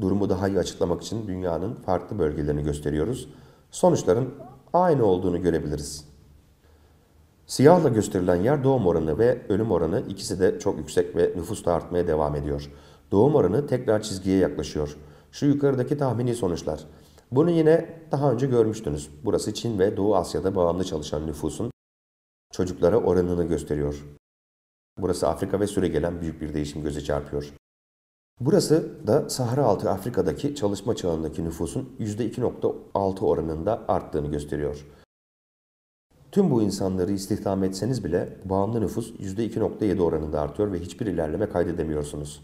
durumu daha iyi açıklamak için dünyanın farklı bölgelerini gösteriyoruz. Sonuçların aynı olduğunu görebiliriz. Siyahla gösterilen yer doğum oranı ve ölüm oranı ikisi de çok yüksek ve nüfus da artmaya devam ediyor. Doğum oranı tekrar çizgiye yaklaşıyor. Şu yukarıdaki tahmini sonuçlar. Bunu yine daha önce görmüştünüz. Burası Çin ve Doğu Asya'da bağımlı çalışan nüfusun çocuklara oranını gösteriyor. Burası Afrika ve süre gelen büyük bir değişim göze çarpıyor. Burası da Sahra altı Afrika'daki çalışma çağındaki nüfusun %2.6 oranında arttığını gösteriyor. Tüm bu insanları istihdam etseniz bile bağımlı nüfus %2.7 oranında artıyor ve hiçbir ilerleme kaydedemiyorsunuz.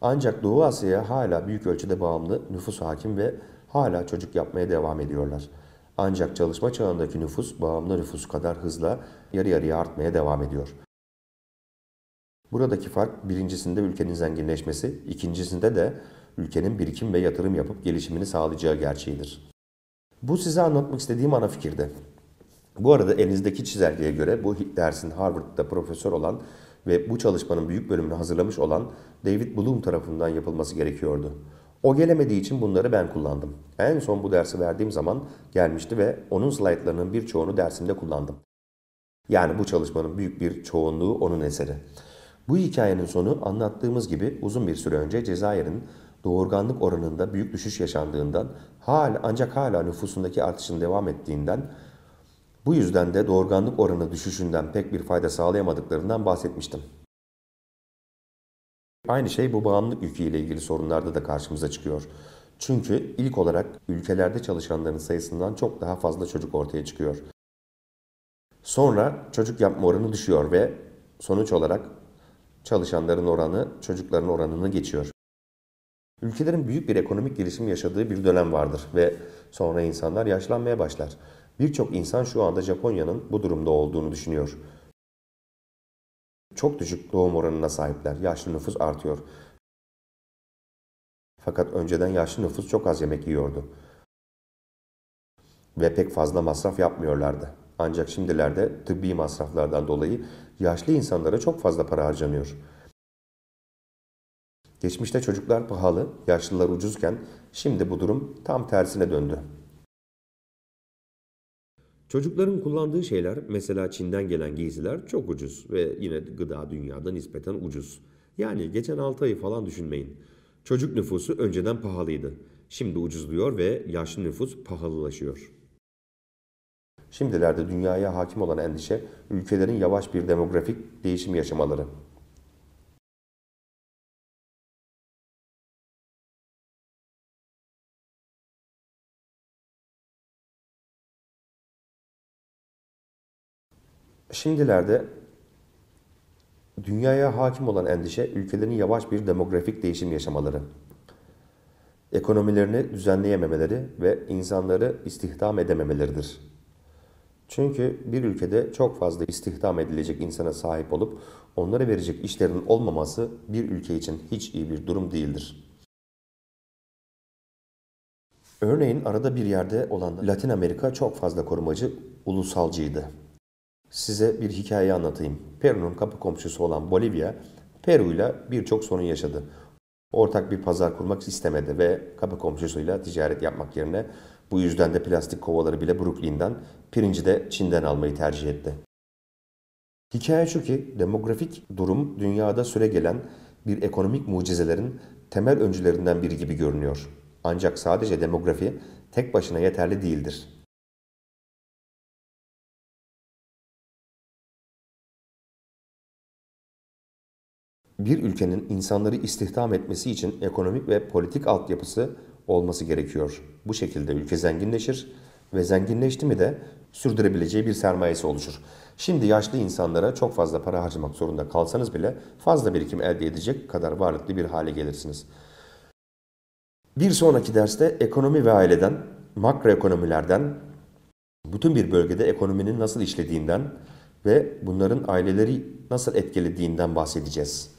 Ancak Doğu Asya'ya hala büyük ölçüde bağımlı nüfus hakim ve hala çocuk yapmaya devam ediyorlar. Ancak çalışma çağındaki nüfus bağımlı nüfus kadar hızla yarı yarıya artmaya devam ediyor. Buradaki fark birincisinde ülkenin zenginleşmesi, ikincisinde de ülkenin birikim ve yatırım yapıp gelişimini sağlayacağı gerçeğidir. Bu size anlatmak istediğim ana fikirde. Bu arada elinizdeki çizelgeye göre bu dersin Harvard'da profesör olan ve bu çalışmanın büyük bölümünü hazırlamış olan David Bloom tarafından yapılması gerekiyordu. O gelemediği için bunları ben kullandım. En son bu dersi verdiğim zaman gelmişti ve onun slaytlarının birçoğunu dersimde kullandım. Yani bu çalışmanın büyük bir çoğunluğu onun eseri. Bu hikayenin sonu anlattığımız gibi uzun bir süre önce Cezayir'in doğurganlık oranında büyük düşüş yaşandığından hal ancak hala nüfusundaki artışın devam ettiğinden bu yüzden de doğurganlık oranı düşüşünden pek bir fayda sağlayamadıklarından bahsetmiştim. Aynı şey bu bağımlılık yüküyle ilgili sorunlarda da karşımıza çıkıyor. Çünkü ilk olarak ülkelerde çalışanların sayısından çok daha fazla çocuk ortaya çıkıyor. Sonra çocuk yapma oranı düşüyor ve sonuç olarak çalışanların oranı çocukların oranını geçiyor. Ülkelerin büyük bir ekonomik gelişim yaşadığı bir dönem vardır ve sonra insanlar yaşlanmaya başlar. Birçok insan şu anda Japonya'nın bu durumda olduğunu düşünüyor çok düşük doğum oranına sahipler. Yaşlı nüfus artıyor. Fakat önceden yaşlı nüfus çok az yemek yiyordu. Ve pek fazla masraf yapmıyorlardı. Ancak şimdilerde tıbbi masraflardan dolayı yaşlı insanlara çok fazla para harcanıyor. Geçmişte çocuklar pahalı, yaşlılar ucuzken şimdi bu durum tam tersine döndü. Çocukların kullandığı şeyler mesela Çin'den gelen giysiler çok ucuz ve yine gıda dünyada nispeten ucuz. Yani geçen 6 ayı falan düşünmeyin. Çocuk nüfusu önceden pahalıydı. Şimdi ucuzluyor ve yaşlı nüfus pahalılaşıyor. Şimdilerde dünyaya hakim olan endişe ülkelerin yavaş bir demografik değişim yaşamaları. Şimdilerde dünyaya hakim olan endişe ülkelerin yavaş bir demografik değişim yaşamaları. Ekonomilerini düzenleyememeleri ve insanları istihdam edememeleridir. Çünkü bir ülkede çok fazla istihdam edilecek insana sahip olup onlara verecek işlerin olmaması bir ülke için hiç iyi bir durum değildir. Örneğin arada bir yerde olan Latin Amerika çok fazla korumacı, ulusalcıydı size bir hikaye anlatayım. Peru'nun kapı komşusu olan Bolivya, Peru'yla birçok sorun yaşadı. Ortak bir pazar kurmak istemedi ve kapı komşusuyla ticaret yapmak yerine bu yüzden de plastik kovaları bile Brooklyn'den, pirinci de Çin'den almayı tercih etti. Hikaye şu ki demografik durum dünyada süre gelen bir ekonomik mucizelerin temel öncülerinden biri gibi görünüyor. Ancak sadece demografi tek başına yeterli değildir. bir ülkenin insanları istihdam etmesi için ekonomik ve politik altyapısı olması gerekiyor. Bu şekilde ülke zenginleşir ve zenginleşti mi de sürdürebileceği bir sermayesi oluşur. Şimdi yaşlı insanlara çok fazla para harcamak zorunda kalsanız bile fazla birikim elde edecek kadar varlıklı bir hale gelirsiniz. Bir sonraki derste ekonomi ve aileden, makroekonomilerden, bütün bir bölgede ekonominin nasıl işlediğinden ve bunların aileleri nasıl etkilediğinden bahsedeceğiz.